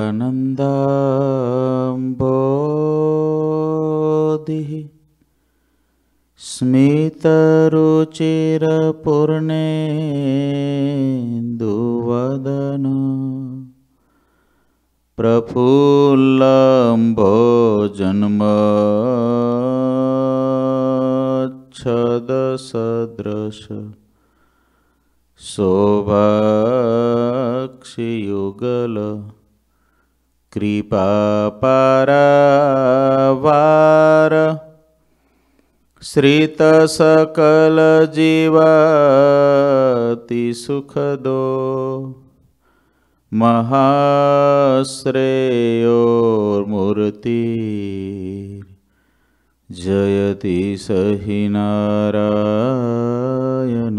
नन्दाम्भोधिः स्मितरुचिरपूर्णेन्दुवदन प्रफुल्लम्भो जन्मच्छदसदृश शोभाक्षियुगल कृपा परावार श्रितसकलजीवतिसुखदो महाश्रेयोर्मूर्तिर् जयति सहि नारायन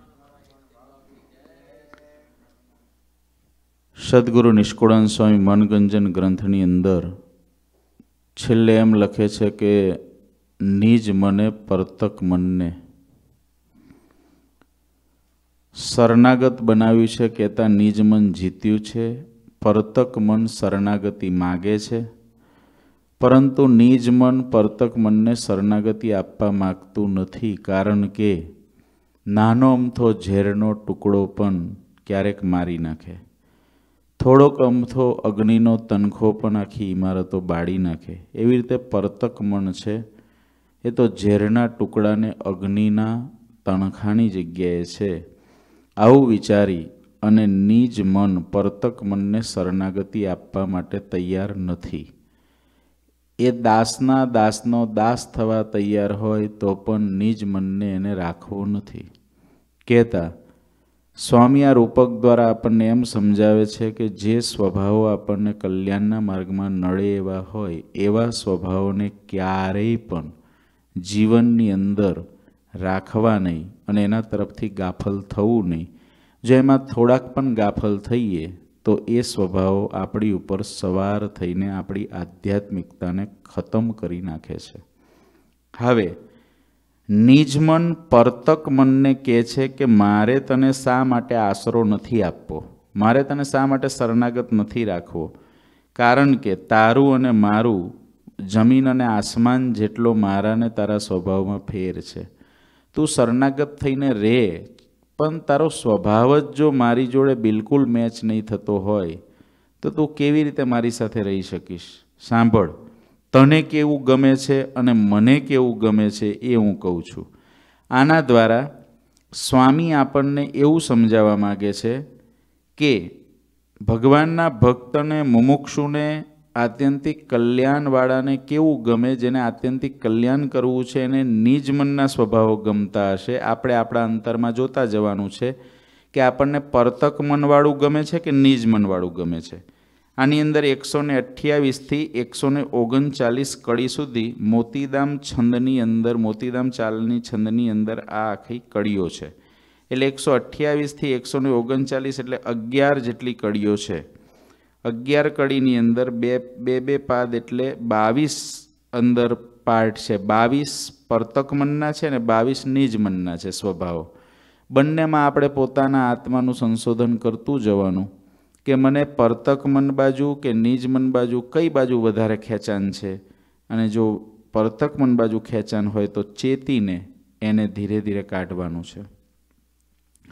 સદગુરુ નિષ્કુળાન સ્વામી મનગંજન ગ્રંથની અંદર છેલ્લે એમ લખે છે કે નિજ મને પરતક મનને શરણાગત બનાવ્યું છે કહેતા નિજ મન જીત્યું છે પરતક મન શરણાગતિ માગે છે પરંતુ નિજ મન પરતક મનને શરણાગતિ આપવા માગતું નથી કારણ કે નાનો અમથો ઝેરનો ટુકડો પણ ક્યારેક મારી નાખે થોડોક અમથો અગ્નિનો તનખો પણ આખી ઇમારતો બાળી નાખે એવી રીતે પરતક મન છે એ તો ઝેરના ટુકડાને અગ્નિના તણખાની જગ્યાએ છે આવું વિચારી અને નિજ મન પરતક મનને શરણાગતિ આપવા માટે તૈયાર નથી એ દાસના દાસનો દાસ થવા તૈયાર હોય તો પણ નિજ મનને એને રાખવું નથી કહેતા સ્વામી આ રૂપક દ્વારા આપણને એમ સમજાવે છે કે જે સ્વભાવો આપણને કલ્યાણના માર્ગમાં નડે એવા હોય એવા સ્વભાવોને ક્યારેય પણ જીવનની અંદર રાખવા નહીં અને એના તરફથી ગાફલ થવું નહીં જો એમાં થોડાક પણ ગાફલ થઈએ તો એ સ્વભાવો આપણી ઉપર સવાર થઈને આપણી આધ્યાત્મિકતાને ખતમ કરી નાખે છે હવે નિજ મન પરતક મનને કહે છે કે મારે તને શા માટે આશરો નથી આપવો મારે તને શા માટે શરણાગત નથી રાખવો કારણ કે તારું અને મારું જમીન અને આસમાન જેટલો મારાને તારા સ્વભાવમાં ફેર છે તું શરણાગત થઈને રહે પણ તારો સ્વભાવ જ જો મારી જોડે બિલકુલ મેચ નહીં થતો હોય તો તું કેવી રીતે મારી સાથે રહી શકીશ સાંભળ તને કેવું ગમે છે અને મને કેવું ગમે છે એ હું કહું છું આના દ્વારા સ્વામી આપણને એવું સમજાવવા માગે છે કે ભગવાનના ભક્તને મુમુક્ષુને આત્યંતિક કલ્યાણવાળાને કેવું ગમે જેને આત્યંતિક કલ્યાણ કરવું છે એને નિજ મનના સ્વભાવો ગમતા હશે આપણે આપણા અંતરમાં જોતા જવાનું છે કે આપણને પરતક મનવાળું ગમે છે કે નિજ મનવાળું ગમે છે આની અંદર એકસો ને અઠ્યાવીસથી એકસો ને ઓગણચાલીસ કડી સુધી મોતીદામ છંદની અંદર મોતીદામ ચાલની છંદની અંદર આ આખી કડીઓ છે એટલે એકસો અઠ્યાવીસથી એકસો ને ઓગણચાલીસ એટલે અગિયાર જેટલી કડીઓ છે અગિયાર કડીની અંદર બે બે બે પાદ એટલે બાવીસ અંદર પાર્ટ છે બાવીસ પરતકમનના છે અને બાવીસ નિજમનના છે સ્વભાવ બંનેમાં આપણે પોતાના આત્માનું સંશોધન કરતું જવાનું કે મને પરતક મન બાજુ કે નિજ મન બાજુ કઈ બાજુ વધારે ખેંચાણ છે અને જો પરતક મન બાજુ ખેંચાણ હોય તો ચેતીને એને ધીરે ધીરે કાઢવાનું છે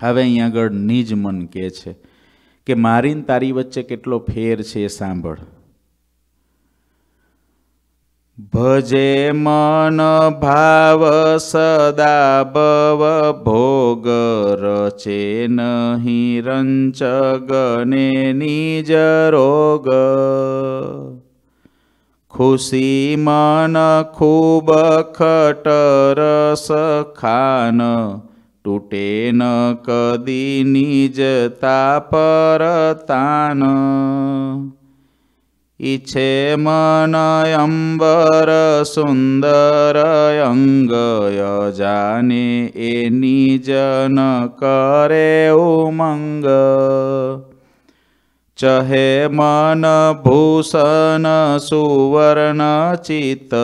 હવે અહીં આગળ નીજ મન કહે છે કે મારીને તારી વચ્ચે કેટલો ફેર છે એ સાંભળ ભજે મન ભાવ સદા ભવ ભોગ રચે નહીં રંચ ગને નિજ રોગ ખુશી મન ખૂબ ખટ રસ ખાન તૂટે ન કદી નિજતા તાપર તાન इच्छे मन अम्बर सुन्दर अङ्गय जाने ए निज न करे भूषण सुवर्ण चित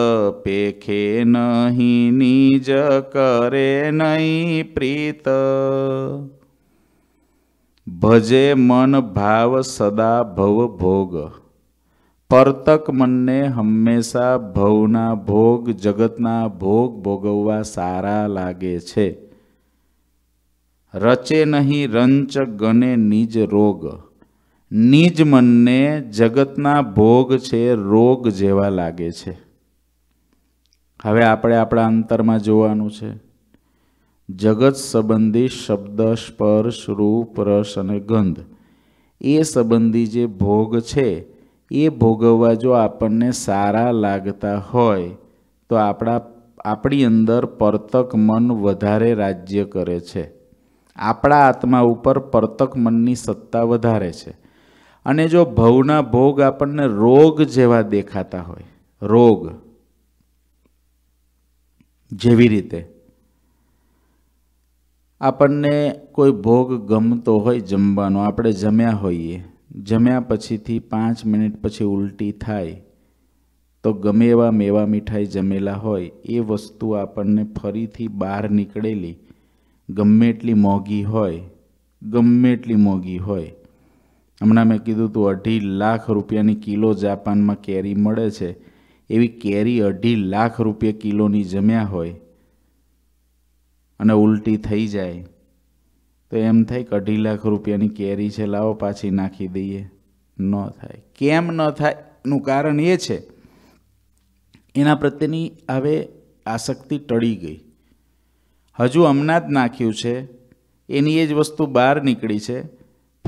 पेखे नहि करे नहि प्रीत भजे मन भाव सदा भव भोग પરતક મનને હંમેશા ભવના ભોગ જગતના ભોગ ભોગવવા સારા લાગે છે રચે નહીં રંચ ગણે નિજ રોગ નિજ મનને જગતના ભોગ છે રોગ જેવા લાગે છે હવે આપણે આપણા અંતરમાં જોવાનું છે જગત સંબંધી શબ્દ સ્પર્શ રૂપ રસ અને ગંધ એ સંબંધી જે ભોગ છે એ ભોગવવા જો આપણને સારા લાગતા હોય તો આપણા આપણી અંદર પરતક મન વધારે રાજ્ય કરે છે આપણા આત્મા ઉપર પરતક મનની સત્તા વધારે છે અને જો ભવના ભોગ આપણને રોગ જેવા દેખાતા હોય રોગ જેવી રીતે આપણને કોઈ ભોગ ગમતો હોય જમવાનો આપણે જમ્યા હોઈએ જમ્યા પછીથી પાંચ મિનિટ પછી ઉલટી થાય તો ગમે એવા મેવા મીઠાઈ જમેલા હોય એ વસ્તુ આપણને ફરીથી બહાર નીકળેલી ગમે એટલી મોંઘી હોય ગમે એટલી મોંઘી હોય હમણાં મેં કીધું તું અઢી લાખ રૂપિયાની કિલો જાપાનમાં કેરી મળે છે એવી કેરી અઢી લાખ રૂપિયા કિલોની જમ્યા હોય અને ઉલટી થઈ જાય તો એમ થાય કે અઢી લાખ રૂપિયાની કેરી છે લાવો પાછી નાખી દઈએ ન થાય કેમ ન થાયનું કારણ એ છે એના પ્રત્યેની હવે આસક્તિ ટળી ગઈ હજુ હમણાં જ નાખ્યું છે એની એ જ વસ્તુ બહાર નીકળી છે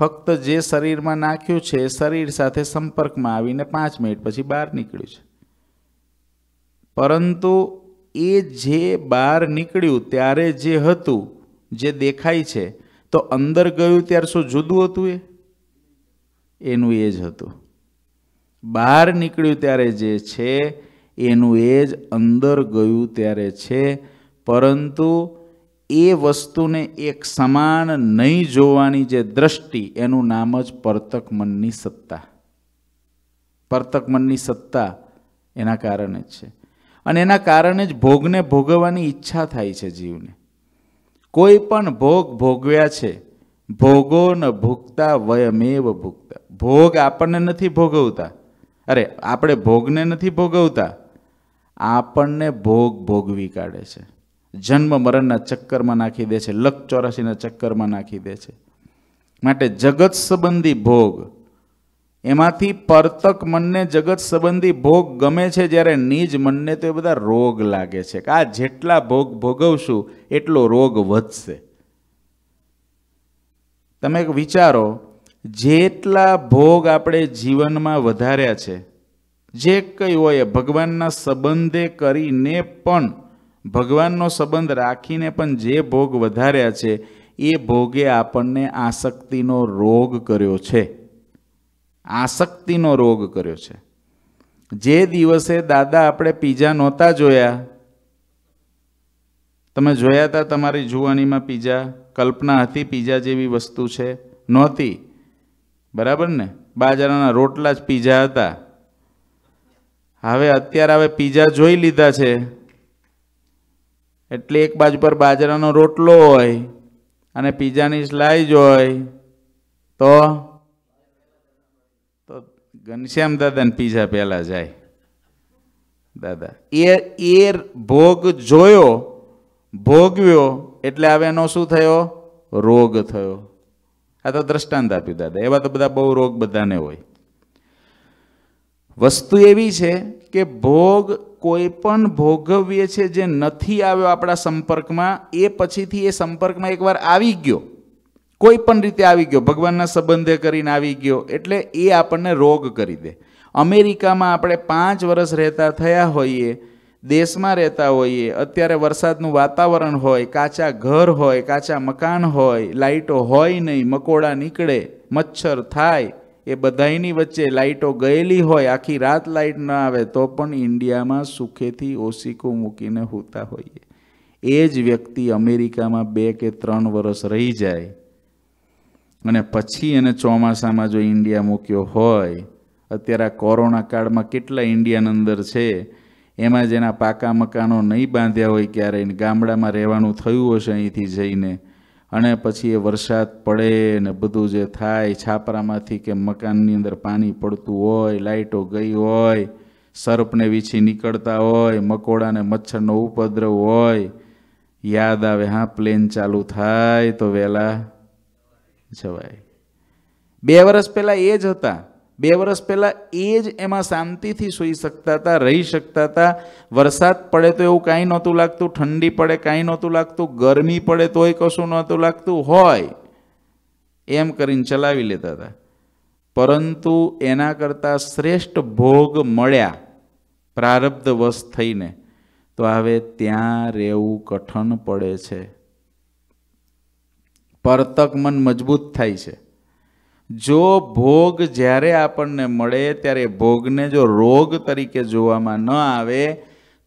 ફક્ત જે શરીરમાં નાખ્યું છે એ શરીર સાથે સંપર્કમાં આવીને પાંચ મિનિટ પછી બહાર નીકળ્યું છે પરંતુ એ જે બહાર નીકળ્યું ત્યારે જે હતું જે દેખાય છે તો અંદર ગયું ત્યારે શું જુદું હતું એ એનું એ જ હતું બહાર નીકળ્યું ત્યારે જે છે એનું એ જ અંદર ગયું ત્યારે છે પરંતુ એ વસ્તુને એક સમાન નહીં જોવાની જે દ્રષ્ટિ એનું નામ જ પરતક મનની સત્તા પરતક મનની સત્તા એના કારણે જ છે અને એના કારણે જ ભોગને ભોગવવાની ઈચ્છા થાય છે જીવને કોઈ પણ ભોગ ભોગવ્યા છે ભોગો ન ભૂગતા વયમેવ ભૂગતા ભોગ આપણને નથી ભોગવતા અરે આપણે ભોગને નથી ભોગવતા આપણને ભોગ ભોગવી કાઢે છે જન્મ મરણના ચક્કરમાં નાખી દે છે લક ચોરાસીના ચક્કરમાં નાખી દે છે માટે જગત સંબંધી ભોગ એમાંથી પરતક મનને જગત સંબંધી ભોગ ગમે છે જ્યારે નિજ મનને તો એ બધા રોગ લાગે છે કે આ જેટલા ભોગ ભોગવશું એટલો રોગ વધશે તમે વિચારો જેટલા ભોગ આપણે જીવનમાં વધાર્યા છે જે કંઈ હોય ભગવાનના સંબંધે કરીને પણ ભગવાનનો સંબંધ રાખીને પણ જે ભોગ વધાર્યા છે એ ભોગે આપણને આસક્તિનો રોગ કર્યો છે આસક્તિનો રોગ કર્યો છે જે દિવસે દાદા આપણે પીઝા નહોતા જોયા તમે જોયા હતા તમારી જુવાનીમાં પીઝા કલ્પના હતી પીઝા જેવી વસ્તુ છે નહોતી બરાબર ને બાજરાના રોટલા જ પીઝા હતા હવે અત્યારે હવે પીઝા જોઈ લીધા છે એટલે એક બાજુ પર બાજરાનો રોટલો હોય અને પીઝાની સ્લાઇજ હોય તો ઘનશ્યામ દાદાને પીઝા પહેલાં જાય દાદા એ એ ભોગ જોયો ભોગવ્યો એટલે હવે એનો શું થયો રોગ થયો આ તો દ્રષ્ટાંત આપ્યું દાદા એવા તો બધા બહુ રોગ બધાને હોય વસ્તુ એવી છે કે ભોગ કોઈ પણ ભોગવીએ છે જે નથી આવ્યો આપણા સંપર્કમાં એ પછીથી એ સંપર્કમાં એકવાર આવી ગયો કોઈ પણ રીતે આવી ગયો ભગવાનના સંબંધે કરીને આવી ગયો એટલે એ આપણને રોગ કરી દે અમેરિકામાં આપણે પાંચ વર્ષ રહેતા થયા હોઈએ દેશમાં રહેતા હોઈએ અત્યારે વરસાદનું વાતાવરણ હોય કાચા ઘર હોય કાચા મકાન હોય લાઇટો હોય નહીં મકોડા નીકળે મચ્છર થાય એ બધાની વચ્ચે લાઇટો ગયેલી હોય આખી રાત લાઇટ ન આવે તો પણ ઇન્ડિયામાં સુખેથી ઓશીકો મૂકીને હોતા હોઈએ એ જ વ્યક્તિ અમેરિકામાં બે કે ત્રણ વર્ષ રહી જાય અને પછી એને ચોમાસામાં જો ઇન્ડિયા મૂક્યો હોય અત્યારે આ કોરોના કાળમાં કેટલા ઇન્ડિયાની અંદર છે એમાં જેના પાકા મકાનો નહીં બાંધ્યા હોય ક્યારેય ગામડામાં રહેવાનું થયું હશે અહીંથી જઈને અને પછી એ વરસાદ પડે ને બધું જે થાય છાપરામાંથી કે મકાનની અંદર પાણી પડતું હોય લાઇટો ગઈ હોય સર્પને વીછી નીકળતા હોય મકોડાને મચ્છરનો ઉપદ્રવ હોય યાદ આવે હા પ્લેન ચાલુ થાય તો વહેલા જવાય બે વર્ષ પહેલાં એ જ હતા બે વર્ષ પહેલાં એ જ એમાં શાંતિથી સૂઈ શકતા હતા રહી શકતા હતા વરસાદ પડે તો એવું કાંઈ નહોતું લાગતું ઠંડી પડે કાંઈ નહોતું લાગતું ગરમી પડે તોય કશું નહોતું લાગતું હોય એમ કરીને ચલાવી લેતા હતા પરંતુ એના કરતાં શ્રેષ્ઠ ભોગ મળ્યા પ્રારબ્ધવશ થઈને તો હવે ત્યાં રહેવું કઠણ પડે છે પરતક મન મજબૂત થાય છે જો ભોગ જ્યારે આપણને મળે ત્યારે ભોગને જો રોગ તરીકે જોવામાં ન આવે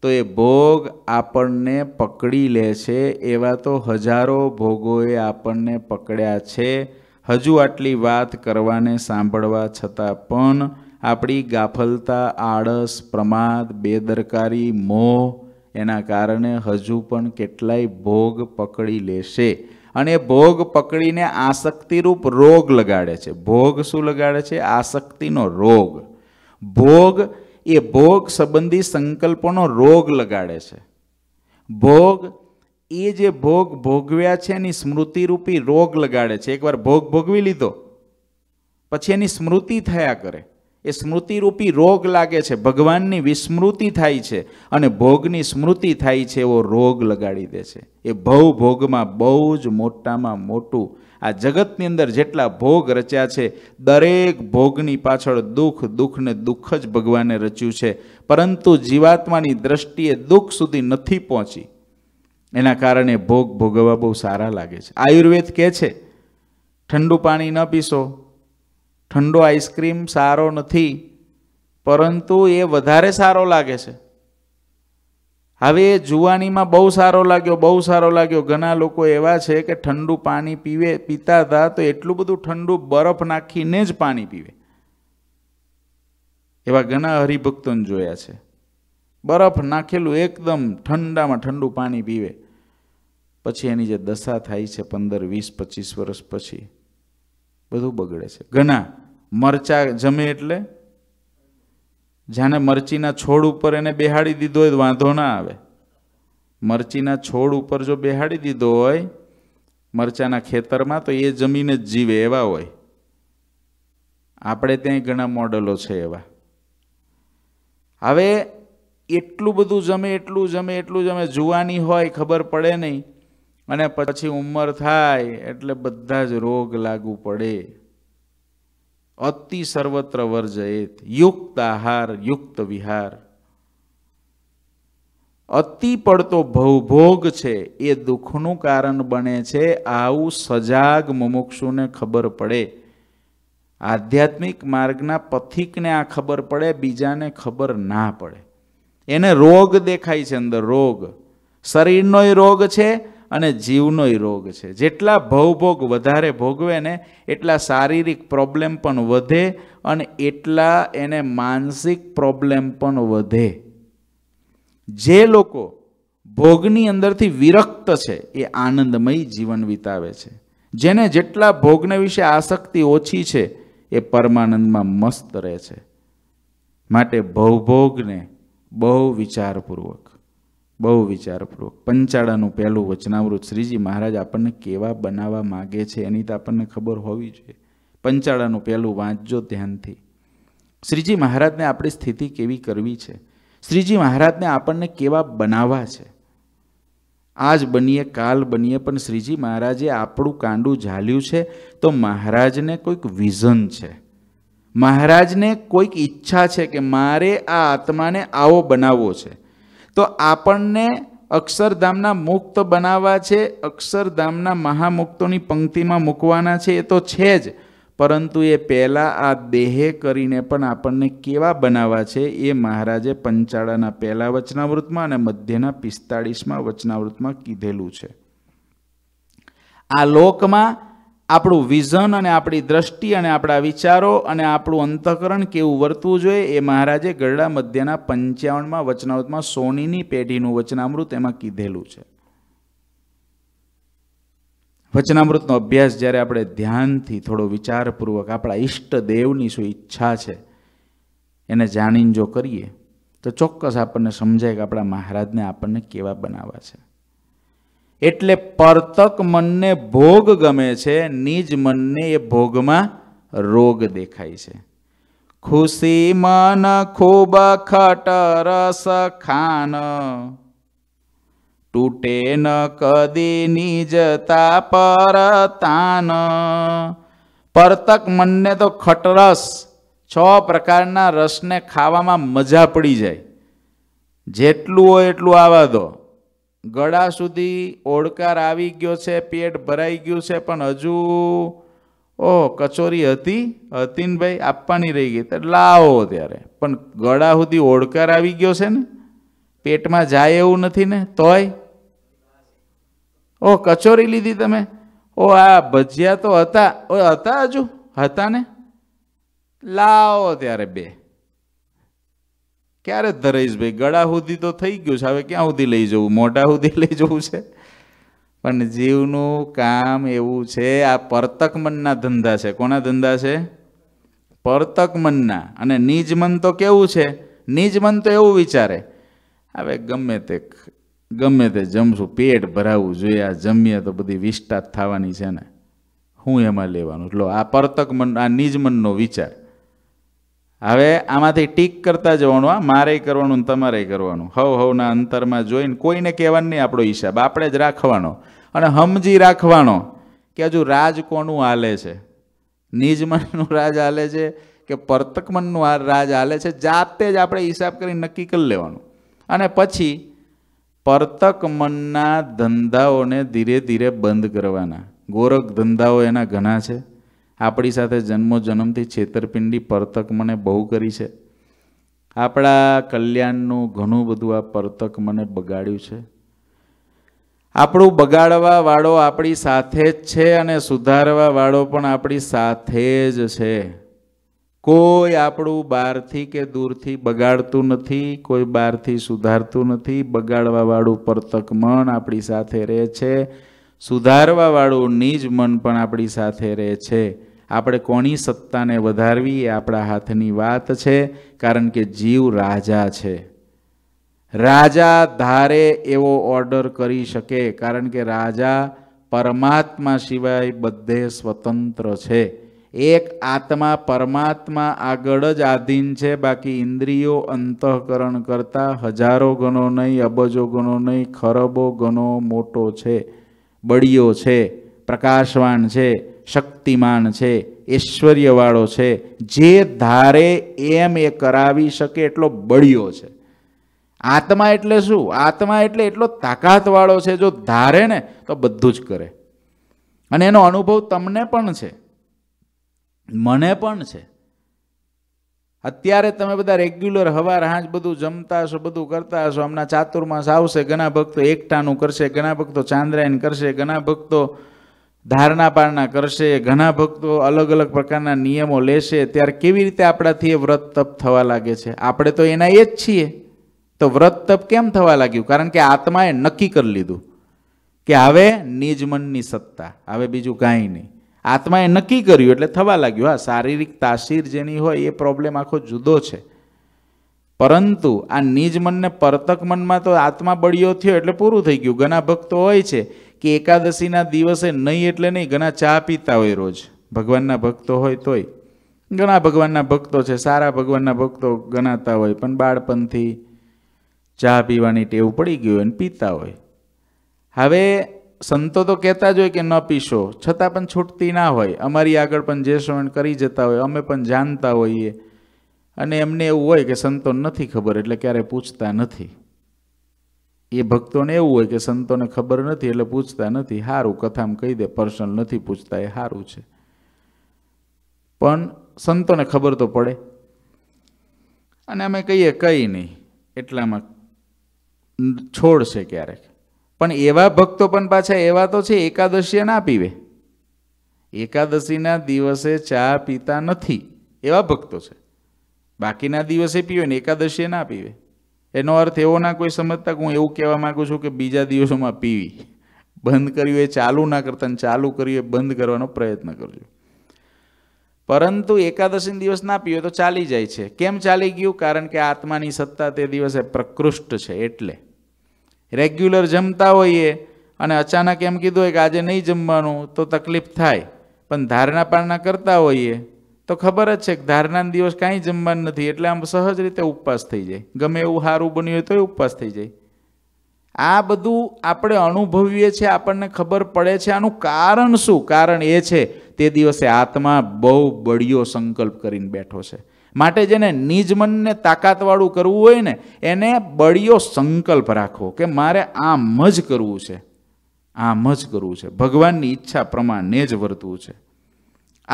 તો એ ભોગ આપણને પકડી લે છે એવા તો હજારો ભોગોએ આપણને પકડ્યા છે હજુ આટલી વાત કરવાને સાંભળવા છતાં પણ આપણી ગાફલતા આળસ પ્રમાદ બેદરકારી મોહ એના કારણે હજુ પણ કેટલાય ભોગ પકડી લેશે અને ભોગ પકડીને આસક્તિરૂપ રોગ લગાડે છે ભોગ શું લગાડે છે આસક્તિનો રોગ ભોગ એ ભોગ સંબંધી સંકલ્પોનો રોગ લગાડે છે ભોગ એ જે ભોગ ભોગવ્યા છે એની સ્મૃતિરૂપી રોગ લગાડે છે એકવાર ભોગ ભોગવી લીધો પછી એની સ્મૃતિ થયા કરે એ સ્મૃતિરૂપી રોગ લાગે છે ભગવાનની વિસ્મૃતિ થાય છે અને ભોગની સ્મૃતિ થાય છે એવો રોગ લગાડી દે છે એ ભોગમાં બહુ જ મોટામાં મોટું આ જગતની અંદર જેટલા ભોગ રચ્યા છે દરેક ભોગની પાછળ દુઃખ દુઃખને દુઃખ જ ભગવાને રચ્યું છે પરંતુ જીવાત્માની દ્રષ્ટિએ દુઃખ સુધી નથી પહોંચી એના કારણે ભોગ ભોગવવા બહુ સારા લાગે છે આયુર્વેદ કહે છે ઠંડુ પાણી ન પીશો ઠંડો આઈસ્ક્રીમ સારો નથી પરંતુ એ વધારે સારો લાગે છે હવે એ જુવાનીમાં બહુ સારો લાગ્યો બહુ સારો લાગ્યો ઘણા લોકો એવા છે કે ઠંડુ પાણી પીવે પીતા હતા તો એટલું બધું ઠંડુ બરફ નાખીને જ પાણી પીવે એવા ઘણા હરિભક્તોને જોયા છે બરફ નાખેલું એકદમ ઠંડામાં ઠંડુ પાણી પીવે પછી એની જે દશા થાય છે પંદર વીસ પચીસ વર્ષ પછી બધું બગડે છે ઘણા મરચા જમે એટલે જાણે મરચીના છોડ ઉપર એને બેહાડી દીધો હોય વાંધો ના આવે મરચીના છોડ ઉપર જો બેહાડી દીધો હોય મરચાના ખેતરમાં તો એ જમીન જ જીવે એવા હોય આપણે ત્યાં ઘણા મોડલો છે એવા હવે એટલું બધું જમે એટલું જમે એટલું જમે જુવાની હોય ખબર પડે નહીં અને પછી ઉંમર થાય એટલે બધા જ રોગ લાગુ પડે અતિ સર્વત્ર વર્જયેત યુક્ત આહાર યુક્ત વિહાર અતિ પડતો ભવભોગ છે એ દુઃખનું કારણ બને છે આવું સજાગ મુમુક્ષુને ખબર પડે આધ્યાત્મિક માર્ગના પથિકને આ ખબર પડે બીજાને ખબર ના પડે એને રોગ દેખાય છે અંદર રોગ શરીરનોય રોગ છે અને જીવનો રોગ છે જેટલા ભવભોગ વધારે ભોગવે ને એટલા શારીરિક પ્રોબ્લેમ પણ વધે અને એટલા એને માનસિક પ્રોબ્લેમ પણ વધે જે લોકો ભોગની અંદરથી વિરક્ત છે એ આનંદમય જીવન વિતાવે છે જેને જેટલા ભોગને વિશે આસક્તિ ઓછી છે એ પરમાનંદમાં મસ્ત રહે છે માટે ભવભોગને બહુ વિચારપૂર્વક બહુ વિચારપૂર્વક પંચાળાનું પહેલું વચનાવૃત શ્રીજી મહારાજ આપણને કેવા બનાવવા માગે છે એની તો આપણને ખબર હોવી જોઈએ પંચાળાનું પહેલું વાંચજો ધ્યાનથી શ્રીજી મહારાજને આપણી સ્થિતિ કેવી કરવી છે શ્રીજી મહારાજને આપણને કેવા બનાવવા છે આજ બનીએ કાલ બનીએ પણ શ્રીજી મહારાજે આપણું કાંડું ઝાલ્યું છે તો મહારાજને કોઈક વિઝન છે મહારાજને કોઈક ઈચ્છા છે કે મારે આ આત્માને આવો બનાવવો છે તો આપણને અક્ષરધામના મુક્ત બનાવવા છે અક્ષરધામના મહામુક્તોની પંક્તિમાં મૂકવાના છે એ તો છે જ પરંતુ એ પહેલાં આ દેહે કરીને પણ આપણને કેવા બનાવવા છે એ મહારાજે પંચાળાના પહેલા વચનાવૃતમાં અને મધ્યના પિસ્તાળીસમાં વચનાવૃતમાં કીધેલું છે આ લોકમાં આપણું વિઝન અને આપણી દ્રષ્ટિ અને આપણા વિચારો અને આપણું અંતઃકરણ કેવું વર્તવું જોઈએ એ મહારાજે ગરડા મધ્યના પંચાવનમાં વચનાવતમાં સોનીની પેઢીનું વચનામૃત એમાં કીધેલું છે વચનામૃતનો અભ્યાસ જ્યારે આપણે ધ્યાનથી થોડો વિચારપૂર્વક આપણા ઈષ્ટ દેવની શું ઈચ્છા છે એને જાણીને જો કરીએ તો ચોક્કસ આપણને સમજાય કે આપણા મહારાજને આપણને કેવા બનાવવા છે એટલે પરતક મનને ભોગ ગમે છે નિજ મનને એ ભોગમાં રોગ દેખાય છે ખુશી મન ખૂબ ખટર ખાન તૂટે ન કદી નિજતા પર તાન પરતક મનને તો ખટરસ છ પ્રકારના રસને ખાવામાં મજા પડી જાય જેટલું હોય એટલું આવા દો ગળા સુધી ઓળકાર આવી ગયો છે પેટ ભરાઈ ગયું છે પણ હજુ ઓ કચોરી હતી હતી ને ભાઈ આપવાની રહી ગઈ તો લાવો ત્યારે પણ ગળા સુધી ઓળકાર આવી ગયો છે ને પેટમાં જાય એવું નથી ને તોય ઓહ કચોરી લીધી તમે ઓ આ ભજીયા તો હતા ઓ હતા હજુ હતા ને લાવો ત્યારે બે ક્યારે ધરાઈશ ભાઈ ગળા સુધી તો થઈ ગયું છે હવે ક્યાં સુધી લઈ જવું મોઢા સુધી લઈ જવું છે પણ જીવનું કામ એવું છે આ પરતક મનના ધંધા છે કોના ધંધા છે પરતક મનના અને નિજ મન તો કેવું છે નિજ મન તો એવું વિચારે હવે ગમે તે ગમે તે જમશું પેટ ભરાવવું જોઈએ આ જમીએ તો બધી વિષ્ટા થવાની છે ને હું એમાં લેવાનું એટલો આ પરતક મન આ નિજ મનનો વિચાર હવે આમાંથી ટીક કરતા જવાનું આ મારે કરવાનું ને તમારે કરવાનું હવ હવના અંતરમાં જોઈને કોઈને કહેવાનું નહીં આપણો હિસાબ આપણે જ રાખવાનો અને હમજી રાખવાનો કે હજુ રાજ કોનું હાલે છે નિજમનનું રાજ હાલે છે કે પરતકમનનું આ રાજ હાલે છે જાતે જ આપણે હિસાબ કરી નક્કી કરી લેવાનું અને પછી પરતકમનના ધંધાઓને ધીરે ધીરે બંધ કરવાના ગોરખ ધંધાઓ એના ઘણા છે આપણી સાથે જન્મો જન્મથી છેતરપિંડી પરતક મને બહુ કરી છે આપણા કલ્યાણનું ઘણું બધું આ પરતક મને બગાડ્યું છે આપણું બગાડવા વાળો આપણી સાથે જ છે અને સુધારવા વાળો પણ આપણી સાથે જ છે કોઈ આપણું બહારથી કે દૂરથી બગાડતું નથી કોઈ બહારથી સુધારતું નથી બગાડવાવાળું પરતક મન આપણી સાથે રહે છે સુધારવાવાળું નિજ મન પણ આપણી સાથે રહે છે આપણે કોની સત્તાને વધારવી એ આપણા હાથની વાત છે કારણ કે જીવ રાજા છે રાજા ધારે એવો ઓર્ડર કરી શકે કારણ કે રાજા પરમાત્મા સિવાય બધે સ્વતંત્ર છે એક આત્મા પરમાત્મા આગળ જ આધીન છે બાકી ઇન્દ્રિયો અંતઃકરણ કરતાં હજારો ગણો નહીં અબજો ગણો નહીં ખરબો ગણો મોટો છે બળીયો છે પ્રકાશવાન છે શક્તિમાન છે ઐશ્વર્યવાળો છે જે ધારે એમ એ કરાવી શકે એટલો બળીયો છે આત્મા એટલે શું આત્મા એટલે એટલો તાકાતવાળો છે જો ધારે ને તો બધું જ કરે અને એનો અનુભવ તમને પણ છે મને પણ છે અત્યારે તમે બધા રેગ્યુલર હવાર હાંજ બધું જમતા હશો બધું કરતા હશો હમણાં ચાતુર્માસ આવશે ઘણા ભક્તો એકટાનું કરશે ઘણા ભક્તો ચાંદ્રાયણ કરશે ઘણા ભક્તો ધારણા પારણા કરશે ઘણા ભક્તો અલગ અલગ પ્રકારના નિયમો લેશે ત્યારે કેવી રીતે આપણાથી એ વ્રત તપ થવા લાગે છે આપણે તો એના એ જ છીએ તો વ્રત તપ કેમ થવા લાગ્યું કારણ કે આત્માએ નક્કી કરી લીધું કે હવે નિજ મનની સત્તા હવે બીજું કાંઈ નહીં આત્માએ નક્કી કર્યું એટલે થવા લાગ્યું હા શારીરિક તાસીર જેની હોય એ પ્રોબ્લેમ આખો જુદો છે પરંતુ આ નિજ મનને પરતક મનમાં તો આત્મા બળિયો થયો એટલે પૂરું થઈ ગયું ઘણા ભક્તો હોય છે કે એકાદશીના દિવસે નહીં એટલે નહીં ઘણા ચા પીતા હોય રોજ ભગવાનના ભક્તો હોય તોય ઘણા ભગવાનના ભક્તો છે સારા ભગવાનના ભક્તો ગણાતા હોય પણ બાળપણથી ચા પીવાની ટેવ પડી ગયું હોય અને પીતા હોય હવે સંતો તો કહેતા જ હોય કે ન પીશો છતાં પણ છૂટતી ના હોય અમારી આગળ પણ જે શ્રવણ કરી જતા હોય અમે પણ જાણતા હોઈએ અને એમને એવું હોય કે સંતો નથી ખબર એટલે ક્યારેય પૂછતા નથી એ ભક્તોને એવું હોય કે સંતોને ખબર નથી એટલે પૂછતા નથી સારું કથામાં કહી દે પર્સનલ નથી પૂછતા એ સારું છે પણ સંતોને ખબર તો પડે અને અમે કહીએ કંઈ નહીં એટલામાં છોડશે ક્યારેક પણ એવા ભક્તો પણ પાછા એવા તો છે એકાદશીએ ના પીવે એકાદશીના દિવસે ચા પીતા નથી એવા ભક્તો છે બાકીના દિવસે પીવે ને એકાદશીએ ના પીવે એનો અર્થ એવો ના કોઈ સમજતા હું એવું કહેવા માગું છું કે બીજા દિવસોમાં પીવી બંધ કર્યું એ ચાલુ ના કરતા અને ચાલુ કર્યું એ બંધ કરવાનો પ્રયત્ન કરજો પરંતુ એકાદશી દિવસ ના પીવે તો ચાલી જાય છે કેમ ચાલી ગયું કારણ કે આત્માની સત્તા તે દિવસે પ્રકૃષ્ટ છે એટલે રેગ્યુલર જમતા હોઈએ અને અચાનક એમ કીધું હોય કે આજે નહીં જમવાનું તો તકલીફ થાય પણ ધારણા પારણા કરતા હોઈએ તો ખબર જ છે કે ધારણાના દિવસ કાંઈ જમવાનું નથી એટલે આમ સહજ રીતે ઉપવાસ થઈ જાય ગમે એવું સારું બન્યું હોય તો એ ઉપવાસ થઈ જાય આ બધું આપણે અનુભવીએ છીએ આપણને ખબર પડે છે આનું કારણ શું કારણ એ છે તે દિવસે આત્મા બહુ બળિયો સંકલ્પ કરીને બેઠો છે માટે જેને નિજમનને તાકાતવાળું કરવું હોય ને એને બળિયો સંકલ્પ રાખો કે મારે આમ જ કરવું છે આમ જ કરવું છે ભગવાનની ઈચ્છા પ્રમાણે જ વર્તવું છે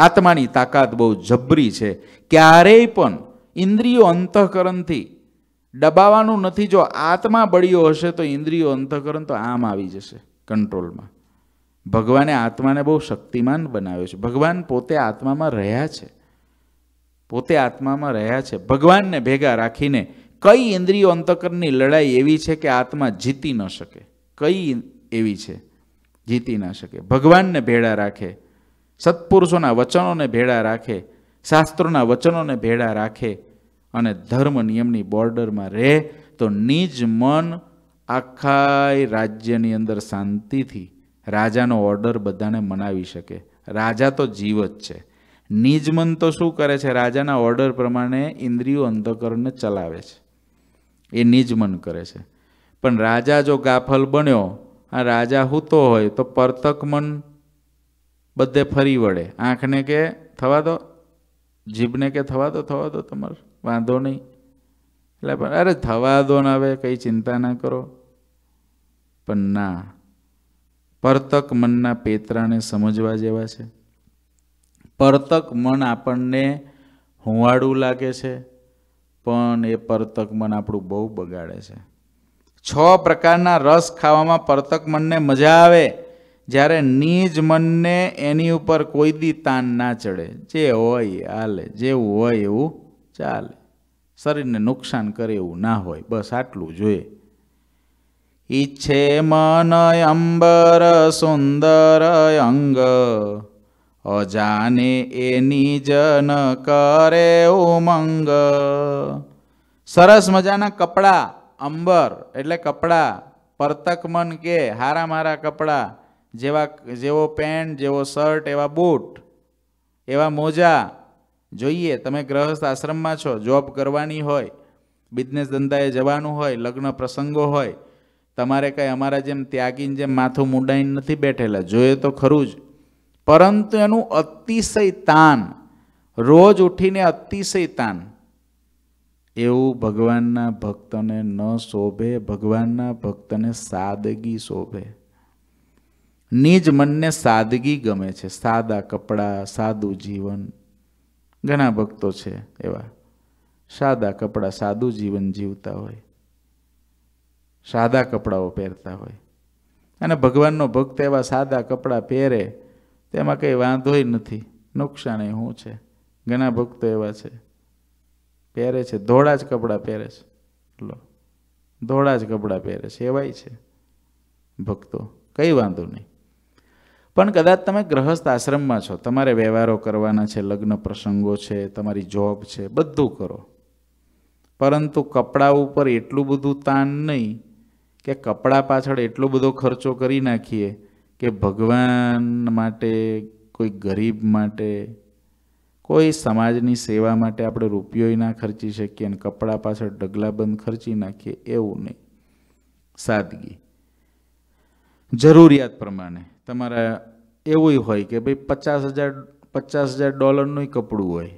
આત્માની તાકાત બહુ જબરી છે ક્યારેય પણ ઇન્દ્રિયો અંતઃકરણથી દબાવવાનું નથી જો આત્મા બળ્યો હશે તો ઇન્દ્રિયો અંતઃકરણ તો આમ આવી જશે કંટ્રોલમાં ભગવાને આત્માને બહુ શક્તિમાન બનાવ્યો છે ભગવાન પોતે આત્મામાં રહ્યા છે પોતે આત્મામાં રહ્યા છે ભગવાનને ભેગા રાખીને કઈ ઇન્દ્રિયો અંતકરની લડાઈ એવી છે કે આત્મા જીતી ન શકે કઈ એવી છે જીતી ના શકે ભગવાનને ભેળા રાખે સત્પુરુષોના વચનોને ભેળા રાખે શાસ્ત્રોના વચનોને ભેળા રાખે અને ધર્મ નિયમની બોર્ડરમાં રહે તો નિજ મન આખા રાજ્યની અંદર શાંતિથી રાજાનો ઓર્ડર બધાને મનાવી શકે રાજા તો જીવ જ છે નિજમન તો શું કરે છે રાજાના ઓર્ડર પ્રમાણે ઇન્દ્રિયો અંતઃકરણને ચલાવે છે એ નિજમન કરે છે પણ રાજા જો ગાફલ બન્યો આ રાજા હૂતો હોય તો પરતક મન બધે ફરી વળે આંખને કે થવા દો જીભને કે થવા દો થવા દો તમારે વાંધો નહીં એટલે પણ અરે થવા દો ને હવે કંઈ ચિંતા ના કરો પણ ના પરતક મનના પેતરાને સમજવા જેવા છે પરતક મન આપણને હુંવાળું લાગે છે પણ એ પરતક મન આપણું બહુ બગાડે છે છ પ્રકારના રસ ખાવામાં પરતક મનને મજા આવે જ્યારે નીજ મનને એની ઉપર કોઈ દી તાન ના ચડે જે હોય હાલે જેવું હોય એવું ચાલે શરીરને નુકસાન કરે એવું ના હોય બસ આટલું જોઈએ ઈચ્છે મન અંબર સુંદર અંગ અજાને એની જન કરે ઉમંગ સરસ મજાના કપડાં અંબર એટલે કપડાં મન કે હારા મારા કપડાં જેવા જેવો પેન્ટ જેવો શર્ટ એવા બૂટ એવા મોજા જોઈએ તમે ગ્રહસ્થ આશ્રમમાં છો જોબ કરવાની હોય બિઝનેસ ધંધાએ જવાનું હોય લગ્ન પ્રસંગો હોય તમારે કંઈ અમારા જેમ ત્યાગીને જેમ માથું મૂંડાઈને નથી બેઠેલા જોઈએ તો ખરું જ પરંતુ એનું અતિશય તાન રોજ ઉઠીને અતિશય તાન એવું ભગવાનના ભક્તને ન શોભે ભગવાનના ભક્તને સાદગી શોભે નિજ મનને સાદગી ગમે છે સાદા કપડાં સાદું જીવન ઘણા ભક્તો છે એવા સાદા કપડાં સાદું જીવન જીવતા હોય સાદા કપડાઓ પહેરતા હોય અને ભગવાનનો ભક્ત એવા સાદા કપડાં પહેરે તેમાં કંઈ વાંધોય નથી નુકસાન શું છે ઘણા ભક્તો એવા છે પહેરે છે ધોળા જ કપડાં પહેરે છે લો ધોળા જ કપડાં પહેરે છે એવાય છે ભક્તો કંઈ વાંધો નહીં પણ કદાચ તમે ગ્રહસ્થ આશ્રમમાં છો તમારે વ્યવહારો કરવાના છે લગ્ન પ્રસંગો છે તમારી જોબ છે બધું કરો પરંતુ કપડાં ઉપર એટલું બધું તાણ નહીં કે કપડાં પાછળ એટલો બધો ખર્ચો કરી નાખીએ કે ભગવાન માટે કોઈ ગરીબ માટે કોઈ સમાજની સેવા માટે આપણે રૂપિયો ના ખર્ચી શકીએ અને કપડાં પાછળ ઢગલાબંધ ખર્ચી નાખીએ એવું નહીં સાદગી જરૂરિયાત પ્રમાણે તમારા એવું હોય કે ભાઈ પચાસ હજાર પચાસ હજાર ડોલરનું કપડું હોય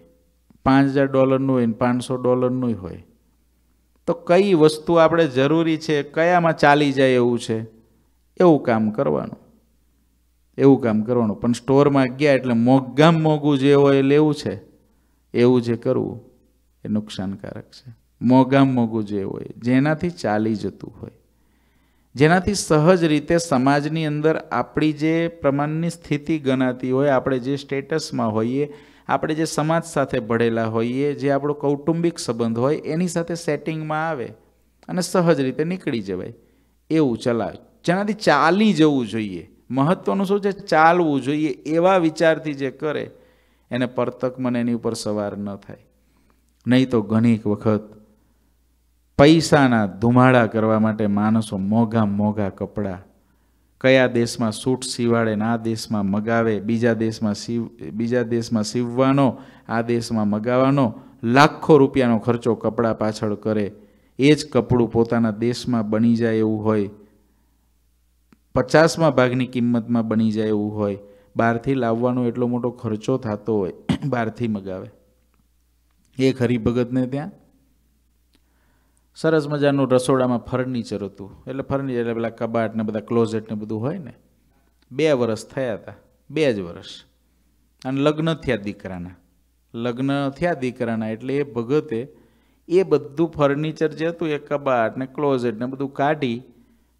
પાંચ હજાર ડોલરનું હોય ને પાંચસો ડોલરનું હોય તો કઈ વસ્તુ આપણે જરૂરી છે કયામાં ચાલી જાય એવું છે એવું કામ કરવાનું એવું કામ કરવાનું પણ સ્ટોરમાં ગયા એટલે મોઘામ મોઘું જે હોય લેવું છે એવું જે કરવું એ નુકસાનકારક છે મોઘામ મોઘું જે હોય જેનાથી ચાલી જતું હોય જેનાથી સહજ રીતે સમાજની અંદર આપણી જે પ્રમાણની સ્થિતિ ગણાતી હોય આપણે જે સ્ટેટસમાં હોઈએ આપણે જે સમાજ સાથે ભળેલા હોઈએ જે આપણો કૌટુંબિક સંબંધ હોય એની સાથે સેટિંગમાં આવે અને સહજ રીતે નીકળી જવાય એવું ચલાવ જેનાથી ચાલી જવું જોઈએ મહત્ત્વનું શું છે ચાલવું જોઈએ એવા વિચારથી જે કરે એને પરતક મને એની ઉપર સવાર ન થાય નહીં તો ઘણીક વખત પૈસાના ધુમાડા કરવા માટે માણસો મોંઘા મોંઘા કપડાં કયા દેશમાં સૂટ સીવાડે ને આ દેશમાં મગાવે બીજા દેશમાં સીવ બીજા દેશમાં સીવવાનો આ દેશમાં મગાવવાનો લાખો રૂપિયાનો ખર્ચો કપડાં પાછળ કરે એ જ કપડું પોતાના દેશમાં બની જાય એવું હોય પચાસમાં ભાગની કિંમતમાં બની જાય એવું હોય બહારથી લાવવાનો એટલો મોટો ખર્ચો થતો હોય બહારથી મગાવે એક ભગતને ત્યાં સરસ મજાનું રસોડામાં ફર્નિચર હતું એટલે ફર્નિચર એટલે પેલા કબાટ ને બધા ક્લોઝેટ ને બધું હોય ને બે વર્ષ થયા હતા બે જ વર્ષ અને લગ્ન થયા દીકરાના લગ્ન થયા દીકરાના એટલે એ ભગતે એ બધું ફર્નિચર જે હતું એ કબાટ ને ક્લોઝેટ ને બધું કાઢી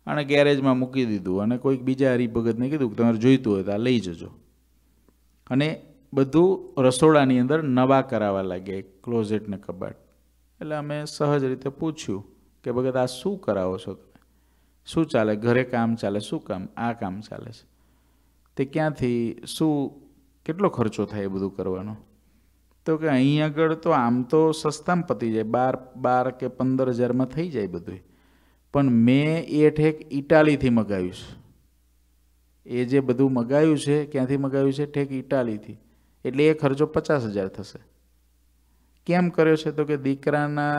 આણે ગેરેજમાં મૂકી દીધું અને કોઈક બીજા હરિભગતને કીધું કે તમારે જોઈતું હોય તો આ લઈ જજો અને બધું રસોડાની અંદર નવા કરાવવા લાગ્યા ક્લોઝેટ ને કબાટ એટલે અમે સહજ રીતે પૂછ્યું કે ભગત આ શું કરાવો છો તમે શું ચાલે ઘરે કામ ચાલે શું કામ આ કામ ચાલે છે તે ક્યાંથી શું કેટલો ખર્ચો થાય એ બધું કરવાનો તો કે અહીં આગળ તો આમ તો સસ્તામાં પતી જાય બાર બાર કે પંદર હજારમાં થઈ જાય બધું પણ મેં એ ઠેક ઇટાલીથી મગાવ્યું છે એ જે બધું મગાવ્યું છે ક્યાંથી મગાવ્યું છે ઠેક ઇટાલીથી એટલે એ ખર્ચો પચાસ હજાર થશે કેમ કર્યો છે તો કે દીકરાના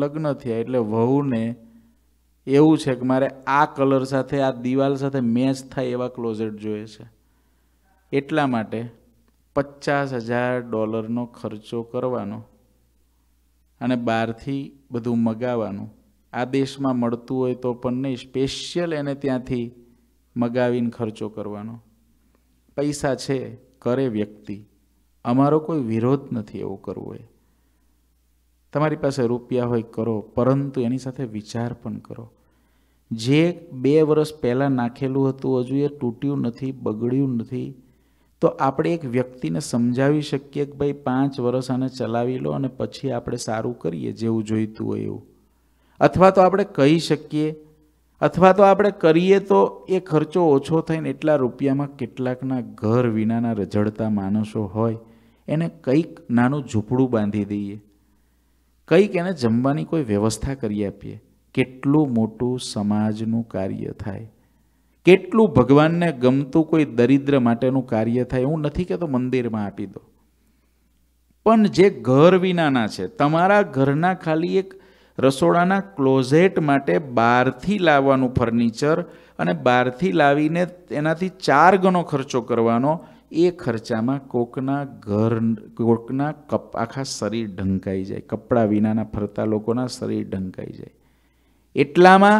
લગ્ન થયા એટલે વહુને એવું છે કે મારે આ કલર સાથે આ દિવાલ સાથે મેચ થાય એવા ક્લોઝેટ જોઈએ છે એટલા માટે પચાસ હજાર ડોલરનો ખર્ચો કરવાનો અને બહારથી બધું મગાવવાનું આ દેશમાં મળતું હોય તો પણ નહીં સ્પેશિયલ એને ત્યાંથી મગાવીને ખર્ચો કરવાનો પૈસા છે કરે વ્યક્તિ અમારો કોઈ વિરોધ નથી એવું કરવું એ તમારી પાસે રૂપિયા હોય કરો પરંતુ એની સાથે વિચાર પણ કરો જે બે વર્ષ પહેલાં નાખેલું હતું હજુ એ તૂટ્યું નથી બગડ્યું નથી તો આપણે એક વ્યક્તિને સમજાવી શકીએ કે ભાઈ પાંચ વર્ષ આને ચલાવી લો અને પછી આપણે સારું કરીએ જેવું જોઈતું હોય એવું અથવા તો આપણે કહી શકીએ અથવા તો આપણે કરીએ તો એ ખર્ચો ઓછો થઈને એટલા રૂપિયામાં કેટલાકના ઘર વિનાના રઝળતા માણસો હોય એને કંઈક નાનું ઝૂંપડું બાંધી દઈએ કંઈક એને જમવાની કોઈ વ્યવસ્થા કરી આપીએ કેટલું મોટું સમાજનું કાર્ય થાય કેટલું ભગવાનને ગમતું કોઈ દરિદ્ર માટેનું કાર્ય થાય હું નથી કહેતો મંદિરમાં આપી દો પણ જે ઘર વિનાના છે તમારા ઘરના ખાલી એક રસોડાના ક્લોઝેટ માટે બહારથી લાવવાનું ફર્નિચર અને બહારથી લાવીને એનાથી ચાર ગણો ખર્ચો કરવાનો એ ખર્ચામાં કોકના ઘર કોકના કપ આખા શરીર ઢંકાઈ જાય કપડાં વિનાના ફરતા લોકોના શરીર ઢંકાઈ જાય એટલામાં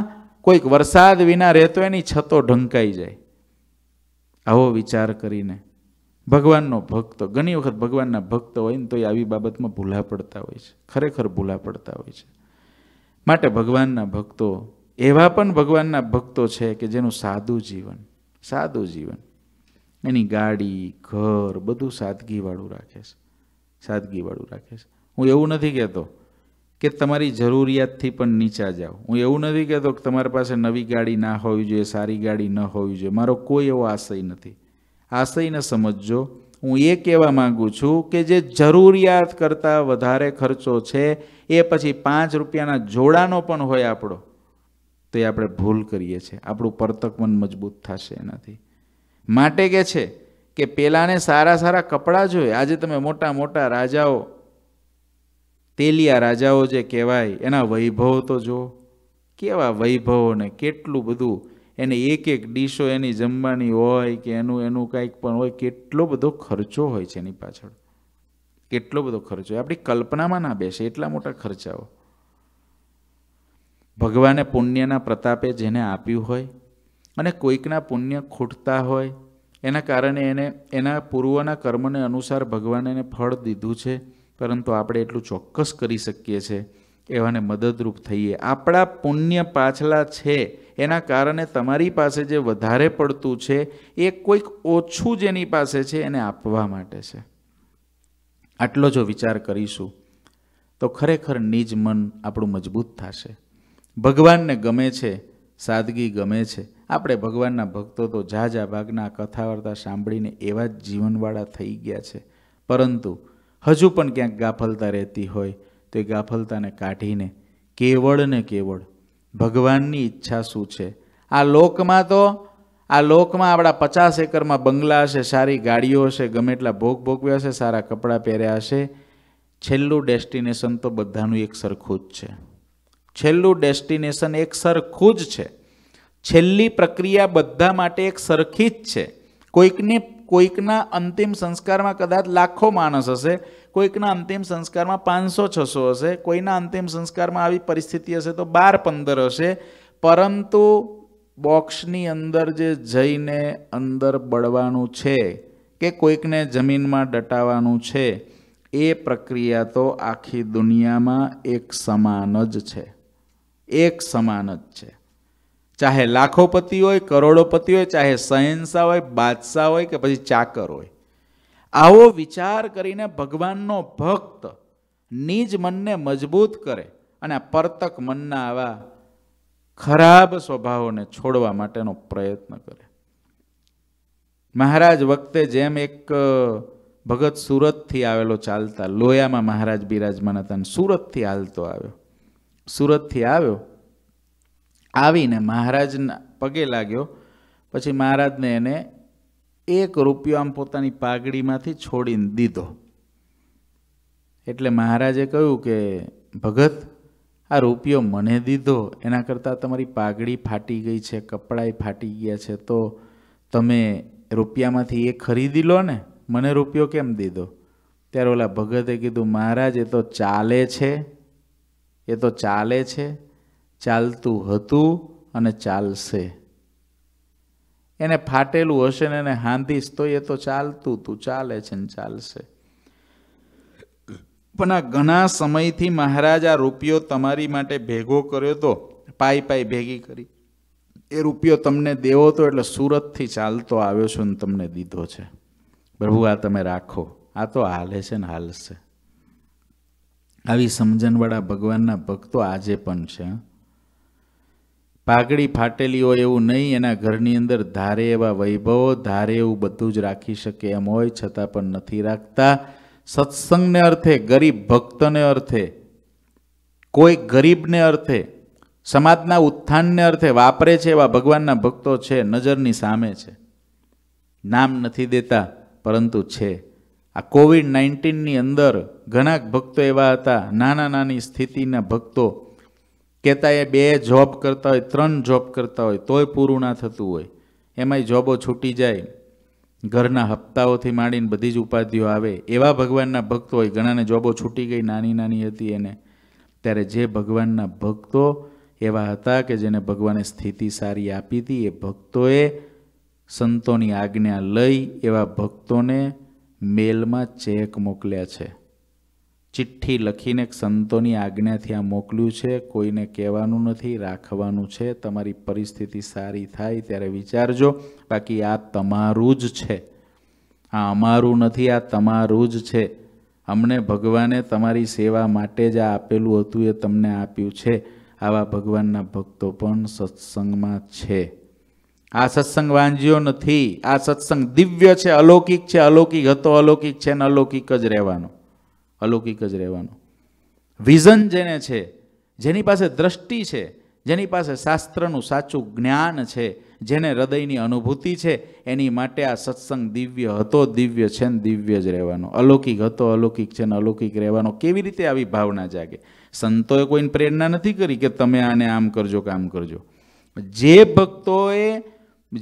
કોઈક વરસાદ વિના રહેતો એની છતો ઢંકાઈ જાય આવો વિચાર કરીને ભગવાનનો ભક્ત ઘણી વખત ભગવાનના ભક્ત હોય ને તો એ આવી બાબતમાં ભૂલા પડતા હોય છે ખરેખર ભૂલા પડતા હોય છે માટે ભગવાનના ભક્તો એવા પણ ભગવાનના ભક્તો છે કે જેનું સાદું જીવન સાદું જીવન એની ગાડી ઘર બધું સાદગીવાળું રાખે છે સાદગીવાળું રાખે છે હું એવું નથી કહેતો કે તમારી જરૂરિયાતથી પણ નીચા જાઓ હું એવું નથી કહેતો કે તમારી પાસે નવી ગાડી ના હોવી જોઈએ સારી ગાડી ન હોવી જોઈએ મારો કોઈ એવો આશય નથી આશયને સમજજો હું એ કહેવા માગું છું કે જે જરૂરિયાત કરતાં વધારે ખર્ચો છે એ પછી પાંચ રૂપિયાના જોડાનો પણ હોય આપણો તો એ આપણે ભૂલ કરીએ છીએ આપણું પરતક મન મજબૂત થશે એનાથી માટે કે છે કે પેલાને સારા સારા કપડાં જોઈએ આજે તમે મોટા મોટા રાજાઓ તેલિયા રાજાઓ જે કહેવાય એના વૈભવ તો જુઓ કેવા વૈભવોને કેટલું બધું એને એક એક ડીશો એની જમવાની હોય કે એનું એનું કંઈક પણ હોય કેટલો બધો ખર્ચો હોય છે એની પાછળ કેટલો બધો ખર્ચો હોય આપણી કલ્પનામાં ના બેસે એટલા મોટા ખર્ચાઓ ભગવાને પુણ્યના પ્રતાપે જેને આપ્યું હોય અને કોઈકના પુણ્ય ખૂટતા હોય એના કારણે એને એના પૂર્વના કર્મને અનુસાર ભગવાને એને ફળ દીધું છે પરંતુ આપણે એટલું ચોક્કસ કરી શકીએ છીએ એવાને મદદરૂપ થઈએ આપણા પુણ્ય પાછલા છે એના કારણે તમારી પાસે જે વધારે પડતું છે એ કોઈક ઓછું જેની પાસે છે એને આપવા માટે છે આટલો જો વિચાર કરીશું તો ખરેખર નિજ મન આપણું મજબૂત થશે ભગવાનને ગમે છે સાદગી ગમે છે આપણે ભગવાનના ભક્તો તો જા ઝાઝા ભાગના કથા વાર્તા સાંભળીને એવા જ જીવનવાળા થઈ ગયા છે પરંતુ હજુ પણ ક્યાંક ગાફલતા રહેતી હોય તો એ ગાફલતાને કાઢીને કેવળ ને કેવળ ભગવાનની ઈચ્છા શું છે આ લોકમાં તો આ લોકમાં આપણા પચાસ એકરમાં બંગલા હશે સારી ગાડીઓ હશે ગમે એટલા ભોગ ભોગવ્યા હશે સારા કપડાં પહેર્યા હશે છેલ્લું ડેસ્ટિનેશન તો બધાનું એક સરખું જ છે છેલ્લું ડેસ્ટિનેશન એક સરખું જ છે છેલ્લી પ્રક્રિયા બધા માટે એક સરખી જ છે કોઈકની કોઈકના અંતિમ સંસ્કારમાં કદાચ લાખો માણસ હશે કોઈકના અંતિમ સંસ્કારમાં પાંચસો છસો હશે કોઈના અંતિમ સંસ્કારમાં આવી પરિસ્થિતિ હશે તો બાર પંદર હશે પરંતુ બોક્સની અંદર જે જઈને અંદર બળવાનું છે કે કોઈકને જમીનમાં ડટાવાનું છે એ પ્રક્રિયા તો આખી દુનિયામાં એક સમાન જ છે એક સમાન જ છે ચાહે લાખોપતિ હોય કરોડોપતિ હોય ચાહે સહેનશા હોય બાદશાહ હોય કે પછી ચાકર હોય આવો વિચાર કરીને ભગવાનનો ભક્ત નિજ મનને મજબૂત કરે અને આ પરતક મનના આવા ખરાબ સ્વભાવોને છોડવા માટેનો પ્રયત્ન કરે મહારાજ વખતે જેમ એક ભગત સુરતથી આવેલો ચાલતા લોયામાં મહારાજ બિરાજમાન હતા સુરતથી હાલતો આવ્યો સુરતથી આવ્યો આવીને મહારાજના પગે લાગ્યો પછી મહારાજને એને એક રૂપિયો આમ પોતાની પાઘડીમાંથી છોડીને દીધો એટલે મહારાજે કહ્યું કે ભગત આ રૂપિયો મને દીધો એના કરતાં તમારી પાઘડી ફાટી ગઈ છે કપડાય ફાટી ગયા છે તો તમે રૂપિયામાંથી એ ખરીદી લો ને મને રૂપિયો કેમ દીધો ત્યારે ઓલા ભગતે કીધું મહારાજ એ તો ચાલે છે એ તો ચાલે છે ચાલતું હતું અને ચાલશે એને ફાટેલું હશે ને એને હાંધીશ તો એ તો ચાલતું તું ચાલે છે ને ચાલશે પણ આ ઘણા સમયથી મહારાજ આ રૂપિયો તમારી માટે ભેગો કર્યો તો પાઈ પાઈ ભેગી કરી એ રૂપિયો તમને દેવો તો એટલે સુરતથી ચાલતો આવ્યો છું ને તમને દીધો છે પ્રભુ આ તમે રાખો આ તો હાલે છે ને હાલશે આવી સમજણવાળા ભગવાનના ભક્તો આજે પણ છે પાઘડી ફાટેલી હોય એવું નહીં એના ઘરની અંદર ધારે એવા વૈભવો ધારે એવું બધું જ રાખી શકે એમ હોય છતાં પણ નથી રાખતા સત્સંગને અર્થે ગરીબ ભક્તને અર્થે કોઈ ગરીબને અર્થે સમાજના ઉત્થાનને અર્થે વાપરે છે એવા ભગવાનના ભક્તો છે નજરની સામે છે નામ નથી દેતા પરંતુ છે આ કોવિડ નાઇન્ટીનની અંદર ઘણા ભક્તો એવા હતા નાના નાની સ્થિતિના ભક્તો કહેતા એ બે જોબ કરતા હોય ત્રણ જોબ કરતા હોય તોય પૂરું ના થતું હોય એમાંય જોબો છૂટી જાય ઘરના હપ્તાઓથી માંડીને બધી જ ઉપાધિઓ આવે એવા ભગવાનના ભક્તો હોય ઘણાને જોબો છૂટી ગઈ નાની નાની હતી એને ત્યારે જે ભગવાનના ભક્તો એવા હતા કે જેને ભગવાને સ્થિતિ સારી આપી હતી એ ભક્તોએ સંતોની આજ્ઞા લઈ એવા ભક્તોને મેલમાં ચેક મોકલ્યા છે ચિઠ્ઠી લખીને સંતોની આજ્ઞાથી આ મોકલ્યું છે કોઈને કહેવાનું નથી રાખવાનું છે તમારી પરિસ્થિતિ સારી થાય ત્યારે વિચારજો બાકી આ તમારું જ છે આ અમારું નથી આ તમારું જ છે અમને ભગવાને તમારી સેવા માટે જ આ આપેલું હતું એ તમને આપ્યું છે આવા ભગવાનના ભક્તો પણ સત્સંગમાં છે આ સત્સંગ વાંજ્યો નથી આ સત્સંગ દિવ્ય છે અલૌકિક છે અલૌકિક હતો અલૌકિક છે ને અલૌકિક જ રહેવાનો અલૌકિક જ રહેવાનું વિઝન જેને છે જેની પાસે દ્રષ્ટિ છે જેની પાસે શાસ્ત્રનું સાચું જ્ઞાન છે જેને હૃદયની અનુભૂતિ છે એની માટે આ સત્સંગ દિવ્ય હતો દિવ્ય છે ને દિવ્ય જ રહેવાનો અલૌકિક હતો અલૌકિક છે ને અલૌકિક રહેવાનો કેવી રીતે આવી ભાવના જાગે સંતોએ કોઈને પ્રેરણા નથી કરી કે તમે આને આમ કરજો કામ કરજો જે ભક્તોએ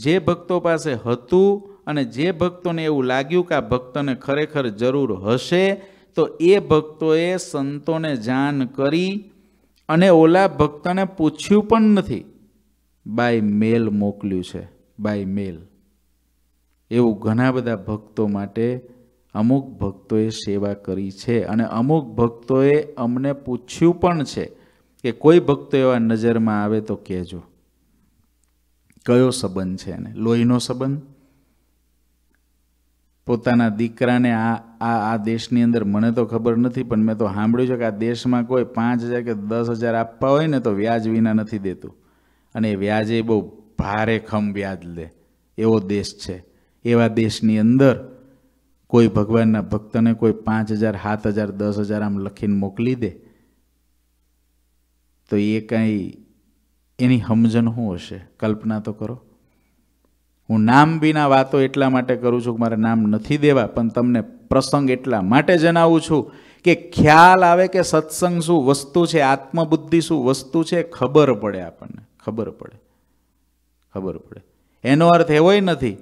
જે ભક્તો પાસે હતું અને જે ભક્તોને એવું લાગ્યું કે આ ભક્તને ખરેખર જરૂર હશે તો એ ભક્તોએ સંતોને જાણ કરી અને ઓલા ભક્તને પૂછ્યું પણ નથી બાય મેલ મોકલ્યું છે બાય મેલ એવું ઘણા બધા ભક્તો માટે અમુક ભક્તોએ સેવા કરી છે અને અમુક ભક્તોએ અમને પૂછ્યું પણ છે કે કોઈ ભક્તો એવા નજરમાં આવે તો કહેજો કયો સંબંધ છે એને લોહીનો સંબંધ પોતાના દીકરાને આ આ આ દેશની અંદર મને તો ખબર નથી પણ મેં તો સાંભળ્યું છે કે આ દેશમાં કોઈ પાંચ હજાર કે દસ હજાર આપવા હોય ને તો વ્યાજ વિના નથી દેતું અને એ વ્યાજ એ બહુ ભારે ખમ વ્યાજ લે એવો દેશ છે એવા દેશની અંદર કોઈ ભગવાનના ભક્તને કોઈ પાંચ હજાર સાત હજાર દસ હજાર આમ લખીને મોકલી દે તો એ કાંઈ એની સમજણ શું હશે કલ્પના તો કરો હું નામ વિના વાતો એટલા માટે કરું છું કે મારે નામ નથી દેવા પણ તમને પ્રસંગ એટલા માટે જણાવું છું કે ખ્યાલ આવે કે સત્સંગ શું વસ્તુ છે આત્મબુદ્ધિ શું વસ્તુ છે ખબર પડે આપણને ખબર પડે ખબર પડે એનો અર્થ એવોય નથી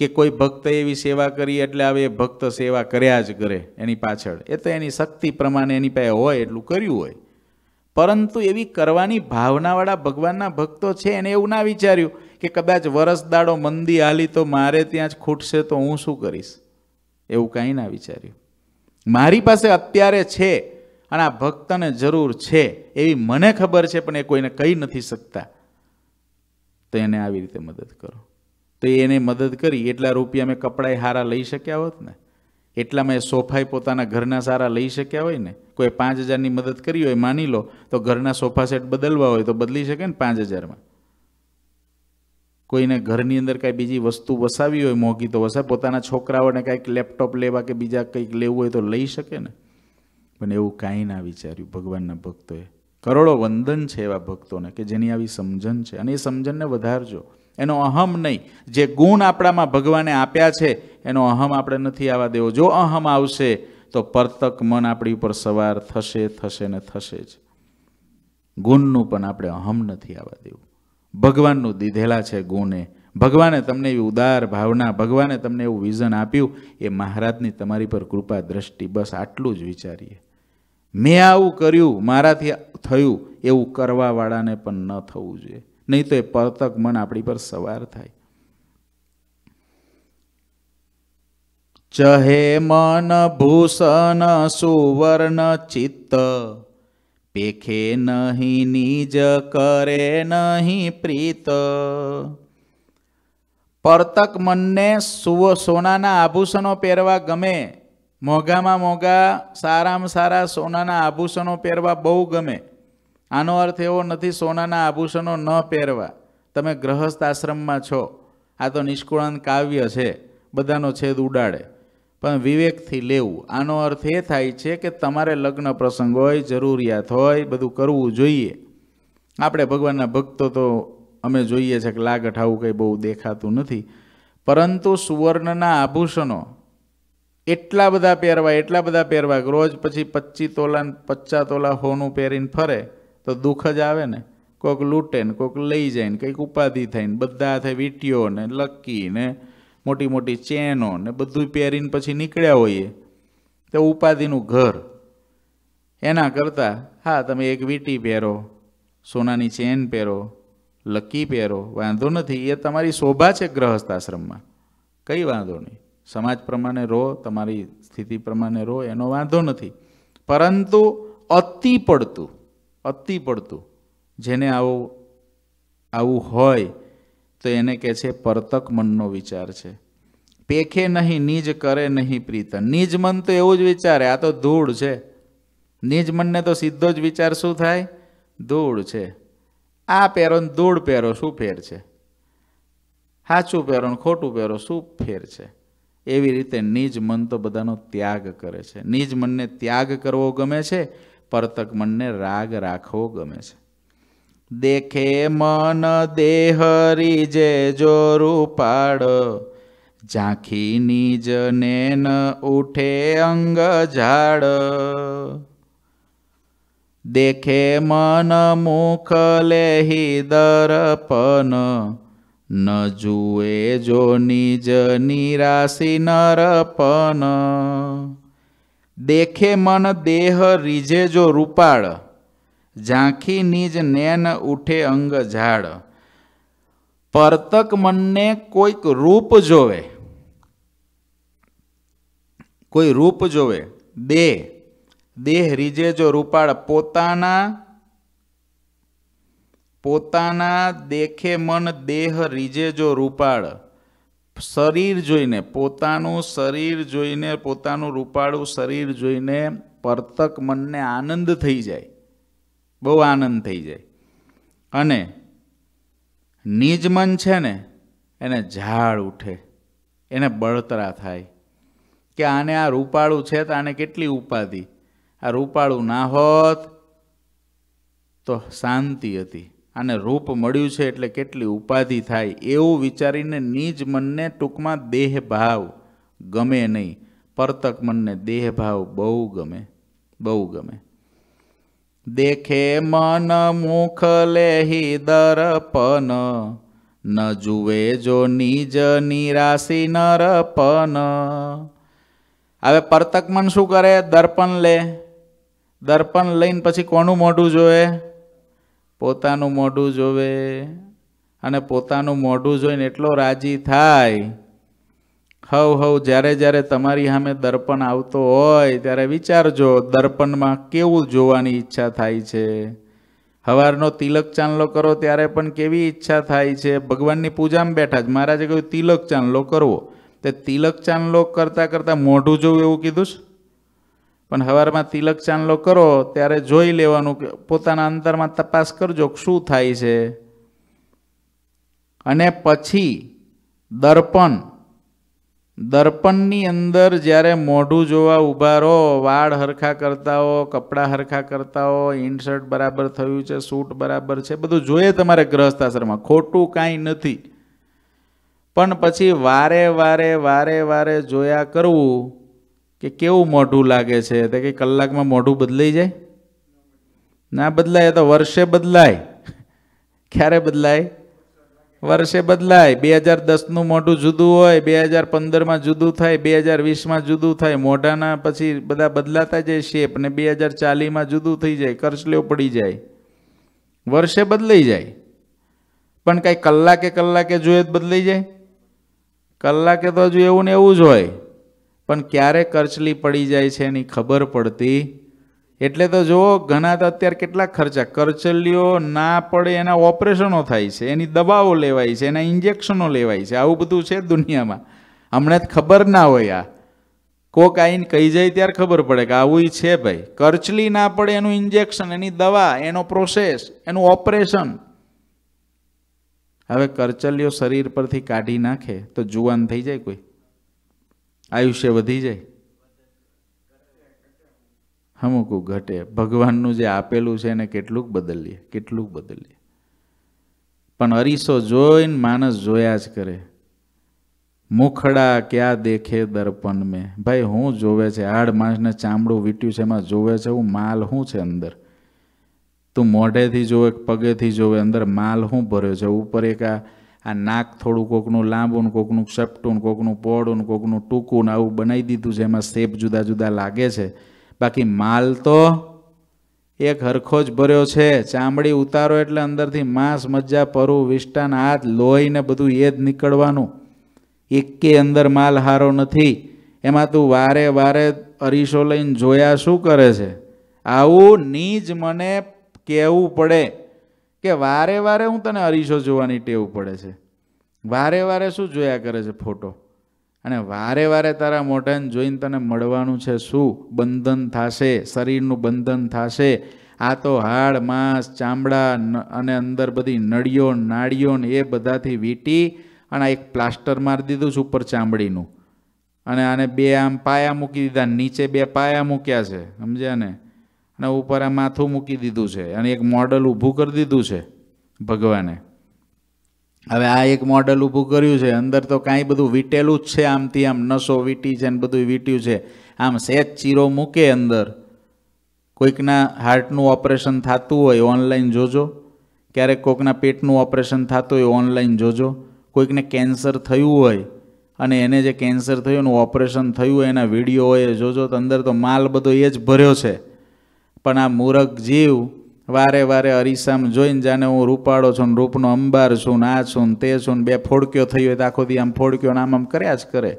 કે કોઈ ભક્ત એવી સેવા કરી એટલે હવે એ ભક્ત સેવા કર્યા જ કરે એની પાછળ એ તો એની શક્તિ પ્રમાણે એની પાસે હોય એટલું કર્યું હોય પરંતુ એવી કરવાની ભાવનાવાળા ભગવાનના ભક્તો છે એને એવું ના વિચાર્યું કે કદાચ વરસ દાડો મંદી હાલી તો મારે ત્યાં જ ખૂટશે તો હું શું કરીશ એવું કાંઈ ના વિચાર્યું મારી પાસે અત્યારે છે અને આ ભક્તને જરૂર છે એવી મને ખબર છે પણ એ કોઈને કહી નથી શકતા તો એને આવી રીતે મદદ કરો તો એને મદદ કરી એટલા રૂપિયા મેં કપડાએ હારા લઈ શક્યા હોત ને એટલા મેં સોફાએ પોતાના ઘરના સારા લઈ શક્યા હોય ને કોઈ પાંચ હજારની મદદ કરી હોય માની લો તો ઘરના સોફા સેટ બદલવા હોય તો બદલી શકે ને પાંચ હજારમાં કોઈને ઘરની અંદર કાંઈ બીજી વસ્તુ વસાવી હોય મોંઘી તો વસાવે પોતાના છોકરાઓને કાંઈક લેપટોપ લેવા કે બીજા કંઈક લેવું હોય તો લઈ શકે ને પણ એવું કાંઈ ના વિચાર્યું ભગવાનના ભક્તોએ કરોડો વંદન છે એવા ભક્તોને કે જેની આવી સમજણ છે અને એ સમજણને વધારજો એનો અહમ નહીં જે ગુણ આપણામાં ભગવાને આપ્યા છે એનો અહમ આપણે નથી આવવા દેવો જો અહમ આવશે તો પરતક મન આપણી ઉપર સવાર થશે થશે ને થશે જ ગુણનું પણ આપણે અહમ નથી આવવા દેવું ભગવાનનું દીધેલા છે ગુણે ભગવાને તમને એવી ઉદાર ભાવના ભગવાને તમને એવું વિઝન આપ્યું એ મહારાજની તમારી પર કૃપા દ્રષ્ટિ બસ આટલું જ વિચારીએ મેં આવું કર્યું મારાથી થયું એવું કરવાવાળાને પણ ન થવું જોઈએ નહીં તો એ પરતક મન આપણી પર સવાર થાય ચહે મન ભૂષણ સુવર્ણ ચિત્ત પેખે નહીં નીજ કરે નહીં પ્રીત પરતક મનને સુવો સોનાના આભૂષણો પહેરવા ગમે મોંઘામાં મોંઘા સારામાં સારા સોનાના આભૂષણો પહેરવા બહુ ગમે આનો અર્થ એવો નથી સોનાના આભૂષણો ન પહેરવા તમે ગ્રહસ્થ આશ્રમમાં છો આ તો નિષ્કુળાંત કાવ્ય છે બધાનો છેદ ઉડાડે પણ વિવેકથી લેવું આનો અર્થ એ થાય છે કે તમારે લગ્ન પ્રસંગ હોય જરૂરિયાત હોય બધું કરવું જોઈએ આપણે ભગવાનના ભક્તો તો અમે જોઈએ છે કે લાગઠ આવું કંઈ બહુ દેખાતું નથી પરંતુ સુવર્ણના આભૂષણો એટલા બધા પહેરવા એટલા બધા પહેરવા રોજ પછી પચીસ તોલા પચાસ તોલા હોનું પહેરીને ફરે તો દુઃખ જ આવે ને કોઈક લૂંટે ને કોઈક લઈ જાય ને કંઈક ઉપાધિ થાય ને બધા થાય વીટીઓ ને ને મોટી મોટી ચેનો ને બધું પહેરીને પછી નીકળ્યા હોઈએ તો ઉપાધિનું ઘર એના કરતાં હા તમે એક વીંટી પહેરો સોનાની ચેન પહેરો લકી પહેરો વાંધો નથી એ તમારી શોભા છે ગ્રહસ્થ આશ્રમમાં કંઈ વાંધો નહીં સમાજ પ્રમાણે રહો તમારી સ્થિતિ પ્રમાણે રહો એનો વાંધો નથી પરંતુ અતિ પડતું અતિ પડતું જેને આવું આવું હોય તો એને કહે છે પરતક મનનો વિચાર છે પેખે નહીં નિજ કરે નહીં પ્રીતન નિજ મન તો એવું જ વિચારે આ તો ધૂળ છે નિજ મનને તો સીધો જ વિચાર શું થાય ધૂળ છે આ પહેરો ને ધૂળ પહેરો શું ફેર છે સાચું પહેરો ને ખોટું પહેરો શું ફેર છે એવી રીતે નિજ મન તો બધાનો ત્યાગ કરે છે નિજ મનને ત્યાગ કરવો ગમે છે પરતક મનને રાગ રાખવો ગમે છે દેખે મન દેહરી જે જો રૂપાળ ઝાંખી નિજ નેન ઉઠે અંગ ઝાડ દેખે મન મુખ લેહી દરપન ન જુએ જો નિજ નિરાશી નરપન દેખે મન દેહ રીજે જો રૂપાળ ઝાંખીની જ નેન ઉઠે અંગ ઝાડ પરતક મનને કોઈક રૂપ જોવે કોઈ રૂપ જોવે દેહ દેહ રીજે જો રૂપાળ પોતાના પોતાના દેખે મન દેહ રીજે જો રૂપાળ શરીર જોઈને પોતાનું શરીર જોઈને પોતાનું રૂપાળું શરીર જોઈને પરતક મનને આનંદ થઈ જાય બહુ આનંદ થઈ જાય અને નિજ મન છે ને એને ઝાડ ઉઠે એને બળતરા થાય કે આને આ રૂપાળું છે તો આને કેટલી ઉપાધિ આ રૂપાળું ના હોત તો શાંતિ હતી આને રૂપ મળ્યું છે એટલે કેટલી ઉપાધિ થાય એવું વિચારીને નિજ મનને ટૂંકમાં દેહભાવ ગમે નહીં પરતક મનને દેહભાવ બહુ ગમે બહુ ગમે દેખે મન મુખ લેહી દરપન ન જુએ જો નિજ નિરાશી નરપન હવે પરતક મન શું કરે દર્પણ લે દર્પણ લઈને પછી કોનું મોઢું જોવે પોતાનું મોઢું જોવે અને પોતાનું મોઢું જોઈને એટલો રાજી થાય હવ હવ જ્યારે જ્યારે તમારી સામે દર્પણ આવતો હોય ત્યારે વિચારજો દર્પણમાં કેવું જોવાની ઈચ્છા થાય છે હવારનો તિલક ચાંદલો કરો ત્યારે પણ કેવી ઈચ્છા થાય છે ભગવાનની પૂજામાં બેઠા જ મહારાજે કહ્યું તિલક ચાંદલો કરવો તે તિલક ચાંદલો કરતાં કરતાં મોઢું જોવું એવું કીધું છે પણ હવારમાં તિલક ચાંદલો કરો ત્યારે જોઈ લેવાનું કે પોતાના અંતરમાં તપાસ કરજો શું થાય છે અને પછી દર્પણ દર્પણની અંદર જ્યારે મોઢું જોવા ઊભા રહો વાળ હરખા કરતા હો કપડાં હરખા કરતા હો ઇન્શર્ટ બરાબર થયું છે સૂટ બરાબર છે બધું જોઈએ તમારે ગ્રહસ્થાશ્રમમાં ખોટું કાંઈ નથી પણ પછી વારે વારે વારે વારે જોયા કરવું કે કેવું મોઢું લાગે છે તે કે કલાકમાં મોઢું બદલાઈ જાય ના બદલાય તો વર્ષે બદલાય ક્યારે બદલાય વર્ષે બદલાય બે હજાર દસનું મોઢું જુદું હોય બે હજાર પંદરમાં જુદું થાય બે હજાર વીસમાં જુદું થાય મોઢાના પછી બધા બદલાતા જાય શેપ ને બે હજાર ચાલીમાં જુદું થઈ જાય કરસલેવ પડી જાય વર્ષે બદલાઈ જાય પણ કાંઈ કલાકે કલાકે જોઈએ જ બદલાઈ જાય કલાકે તો હજુ એવું ને એવું જ હોય પણ ક્યારે કરચલી પડી જાય છે એની ખબર પડતી એટલે તો જુઓ ઘણા તો અત્યારે કેટલા ખર્ચા કરચલીઓ ના પડે એના ઓપરેશનો થાય છે એની દવાઓ લેવાય છે એના ઇન્જેક્શનો લેવાય છે આવું બધું છે દુનિયામાં હમણાં જ ખબર ના હોય આ કોક આઈને કહી જાય ત્યારે ખબર પડે કે આવું છે ભાઈ કરચલી ના પડે એનું ઇન્જેક્શન એની દવા એનો પ્રોસેસ એનું ઓપરેશન હવે કરચલીઓ શરીર પરથી કાઢી નાખે તો જુવાન થઈ જાય કોઈ આયુષ્ય વધી જાય હમુકું ઘટે ભગવાનનું જે આપેલું છે એને કેટલુંક બદલીએ કેટલુંક બદલીએ પણ અરીસો જોઈને માણસ જોયા જ કરે મુખડા ક્યાં દેખે દર્પણ મેં ભાઈ હું જોવે છે હાડ માણસને ચામડું વીટ્યું છે એમાં જોવે છે હું માલ શું છે અંદર તું મોઢેથી જોવે પગેથી જોવે અંદર માલ શું ભર્યો છે ઉપર એક આ આ નાક થોડું કોકનું લાંબું કોકનું સપટું કોકનું પોળું કોકનું ટૂંકું ને આવું બનાવી દીધું છે એમાં શેપ જુદા જુદા લાગે છે બાકી માલ તો એક હરખો જ ભર્યો છે ચામડી ઉતારો એટલે અંદરથી માંસ મજ્જા પરું વિષ્ટાન હાથ લોહીને બધું એ જ નીકળવાનું એકે અંદર માલ હારો નથી એમાં તું વારે વારે અરીસો લઈને જોયા શું કરે છે આવું નીજ મને કહેવું પડે કે વારે વારે હું તને અરીસો જોવાની ટેવ પડે છે વારે વારે શું જોયા કરે છે ફોટો અને વારે વારે તારા મોઢાને જોઈને તને મળવાનું છે શું બંધન થશે શરીરનું બંધન થશે આ તો હાડ માંસ ચામડા અને અંદર બધી નળીઓ નાળીઓ ને એ બધાથી વીટી અને આ એક પ્લાસ્ટર મારી દીધું છે ઉપર ચામડીનું અને આને બે આમ પાયા મૂકી દીધા નીચે બે પાયા મૂક્યા છે સમજ્યા ને અને ઉપર આ માથું મૂકી દીધું છે અને એક મોડલ ઊભું કરી દીધું છે ભગવાને હવે આ એક મોડલ ઊભું કર્યું છે અંદર તો કાંઈ બધું વીટેલું જ છે આમથી આમ નસો વીટી છે ને બધું વીટ્યું છે આમ સહેજ ચીરો મૂકે અંદર કોઈકના હાર્ટનું ઓપરેશન થતું હોય ઓનલાઈન જોજો ક્યારેક કોઈકના પેટનું ઓપરેશન થતું હોય ઓનલાઈન જોજો કોઈકને કેન્સર થયું હોય અને એને જે કેન્સર થયું એનું ઓપરેશન થયું હોય એના વિડીયો હોય જોજો તો અંદર તો માલ બધો એ જ ભર્યો છે પણ આ મૂરખ જીવ વારે વારે અરીસામ જોઈને જાણે હું રૂપાળો છું ને રૂપનો અંબાર છું ને આ છું તે છું ને બે ફોડક્યો થયો હોય તો આખો દી આમ ફોડક્યો ને આમ આમ કર્યા જ કરે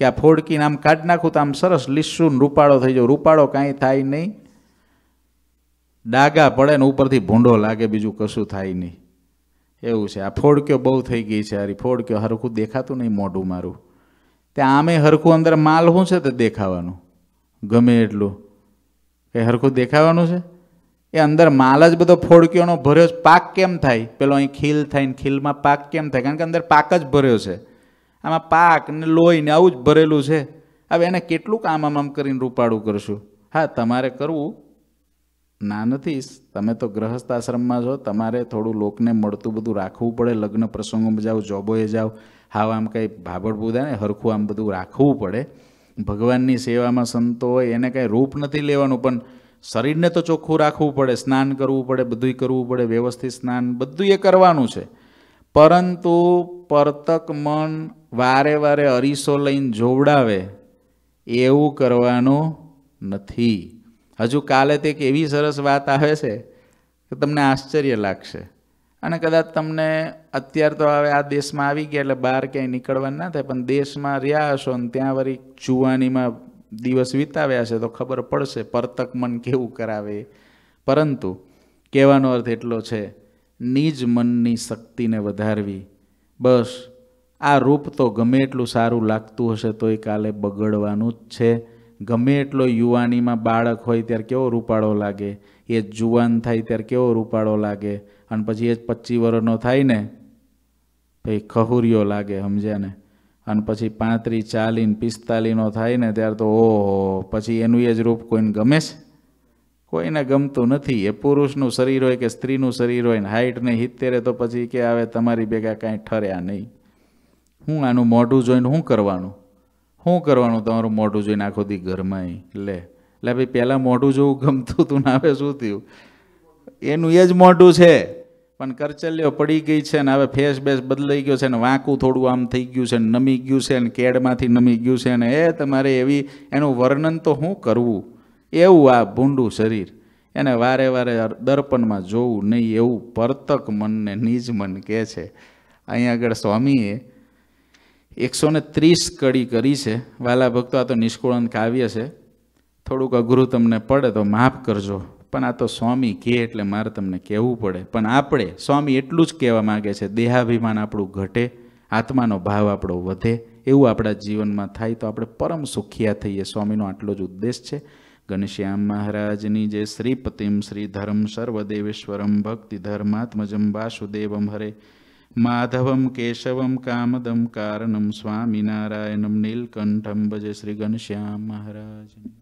કે આ ફોડકીને આમ કાઢી નાખું તો આમ સરસ લીસું ને રૂપાળો થઈ જાય રૂપાળો કાંઈ થાય નહીં ડાગા પડે ને ઉપરથી ભૂંડો લાગે બીજું કશું થાય નહીં એવું છે આ ફોડક્યો બહુ થઈ ગઈ છે હારી ફોડક્યો હરખું દેખાતું નહીં મોઢું મારું ત્યાં આમે હરખું અંદર માલ શું છે તે દેખાવાનું ગમે એટલું કંઈ હરખું દેખાવાનું છે એ અંદર માલ જ બધો ફોડક્યોનો ભર્યો પાક કેમ થાય પેલો અહીં ખીલ થાય ને ખીલમાં પાક કેમ થાય કારણ કે અંદર પાક જ ભર્યો છે આમાં પાક ને લોહી ને આવું જ ભરેલું છે હવે એને કેટલું કામ આમ આમ કરીને રૂપાળું કરશું હા તમારે કરવું ના નથી તમે તો ગ્રહસ્થ આશ્રમમાં છો તમારે થોડું લોકને મળતું બધું રાખવું પડે લગ્ન પ્રસંગોમાં જાઓ જોબોએ જાઓ હાવ આમ કંઈ ભાબડ બુદા ને હરખું આમ બધું રાખવું પડે ભગવાનની સેવામાં સંતો હોય એને કાંઈ રૂપ નથી લેવાનું પણ શરીરને તો ચોખ્ખું રાખવું પડે સ્નાન કરવું પડે બધુંય કરવું પડે વ્યવસ્થિત સ્નાન બધું એ કરવાનું છે પરંતુ પરતક મન વારે વારે અરીસો લઈને જોવડાવે એવું કરવાનું નથી હજુ કાલે તે એક એવી સરસ વાત આવે છે કે તમને આશ્ચર્ય લાગશે અને કદાચ તમને અત્યારે તો હવે આ દેશમાં આવી ગયા એટલે બહાર ક્યાંય નીકળવાનું ના થાય પણ દેશમાં રહ્યા હશો ને ત્યાં વળી જુવાનીમાં દિવસ વિતાવ્યા છે તો ખબર પડશે પરતક મન કેવું કરાવે પરંતુ કહેવાનો અર્થ એટલો છે નિજ મનની શક્તિને વધારવી બસ આ રૂપ તો ગમે એટલું સારું લાગતું હશે તો એ કાલે બગડવાનું જ છે ગમે એટલો યુવાનીમાં બાળક હોય ત્યારે કેવો રૂપાળો લાગે એ જુવાન થાય ત્યારે કેવો રૂપાળો લાગે અને પછી એ જ વર્ષનો થાય ને ભાઈ ખહુરિયો લાગે સમજ્યા ને અને પછી પાંત્રી ચાલીન પિસ્તાલીનો થાય ને ત્યારે તો ઓહો પછી એનું એ જ રૂપ કોઈને ગમે છે કોઈને ગમતું નથી એ પુરુષનું શરીર હોય કે સ્ત્રીનું શરીર હોય ને હાઈટ ને હિત્તેરે તો પછી કે આવે તમારી ભેગા કાંઈ ઠર્યા નહીં હું આનું મોઢું જોઈને શું કરવાનું શું કરવાનું તમારું મોઢું જોઈને આખો દી ઘરમાં લે એટલે ભાઈ પહેલાં મોઢું જોવું ગમતું હતું ને આવે શું થયું એનું એ જ મોઢું છે પણ કરચલીઓ પડી ગઈ છે ને હવે ફેસ બેસ બદલાઈ ગયો છે ને વાંકું થોડું આમ થઈ ગયું છે ને નમી ગયું છે ને કેડમાંથી નમી ગયું છે ને એ તમારે એવી એનું વર્ણન તો શું કરવું એવું આ ભૂંડું શરીર એને વારે વારે દર્પણમાં જોવું નહીં એવું પરતક મનને નિજ મન કહે છે અહીંયા આગળ સ્વામીએ એકસો ને ત્રીસ કડી કરી છે વાલા ભક્તો આ તો નિષ્કુળંત કાવ્ય છે થોડુંક અઘરું તમને પડે તો માફ કરજો પણ આ તો સ્વામી કે એટલે મારે તમને કહેવું પડે પણ આપણે સ્વામી એટલું જ કહેવા માગે છે દેહાભિમાન આપણું ઘટે આત્માનો ભાવ આપણો વધે એવું આપણા જીવનમાં થાય તો આપણે પરમ સુખિયા થઈએ સ્વામીનો આટલો જ ઉદ્દેશ છે ઘનશ્યામ મહારાજની જે શ્રીપતિમ શ્રીધરમ સર્વદેવેશ્વરમ ભક્તિ ધર્માત્મજમ વાસુદેવમ હરે માધવમ કેશવમ કામદમ કારણમ સ્વામિનારાયણમ નીલકંઠમ ભજે શ્રી ઘનશ્યામ મહારાજની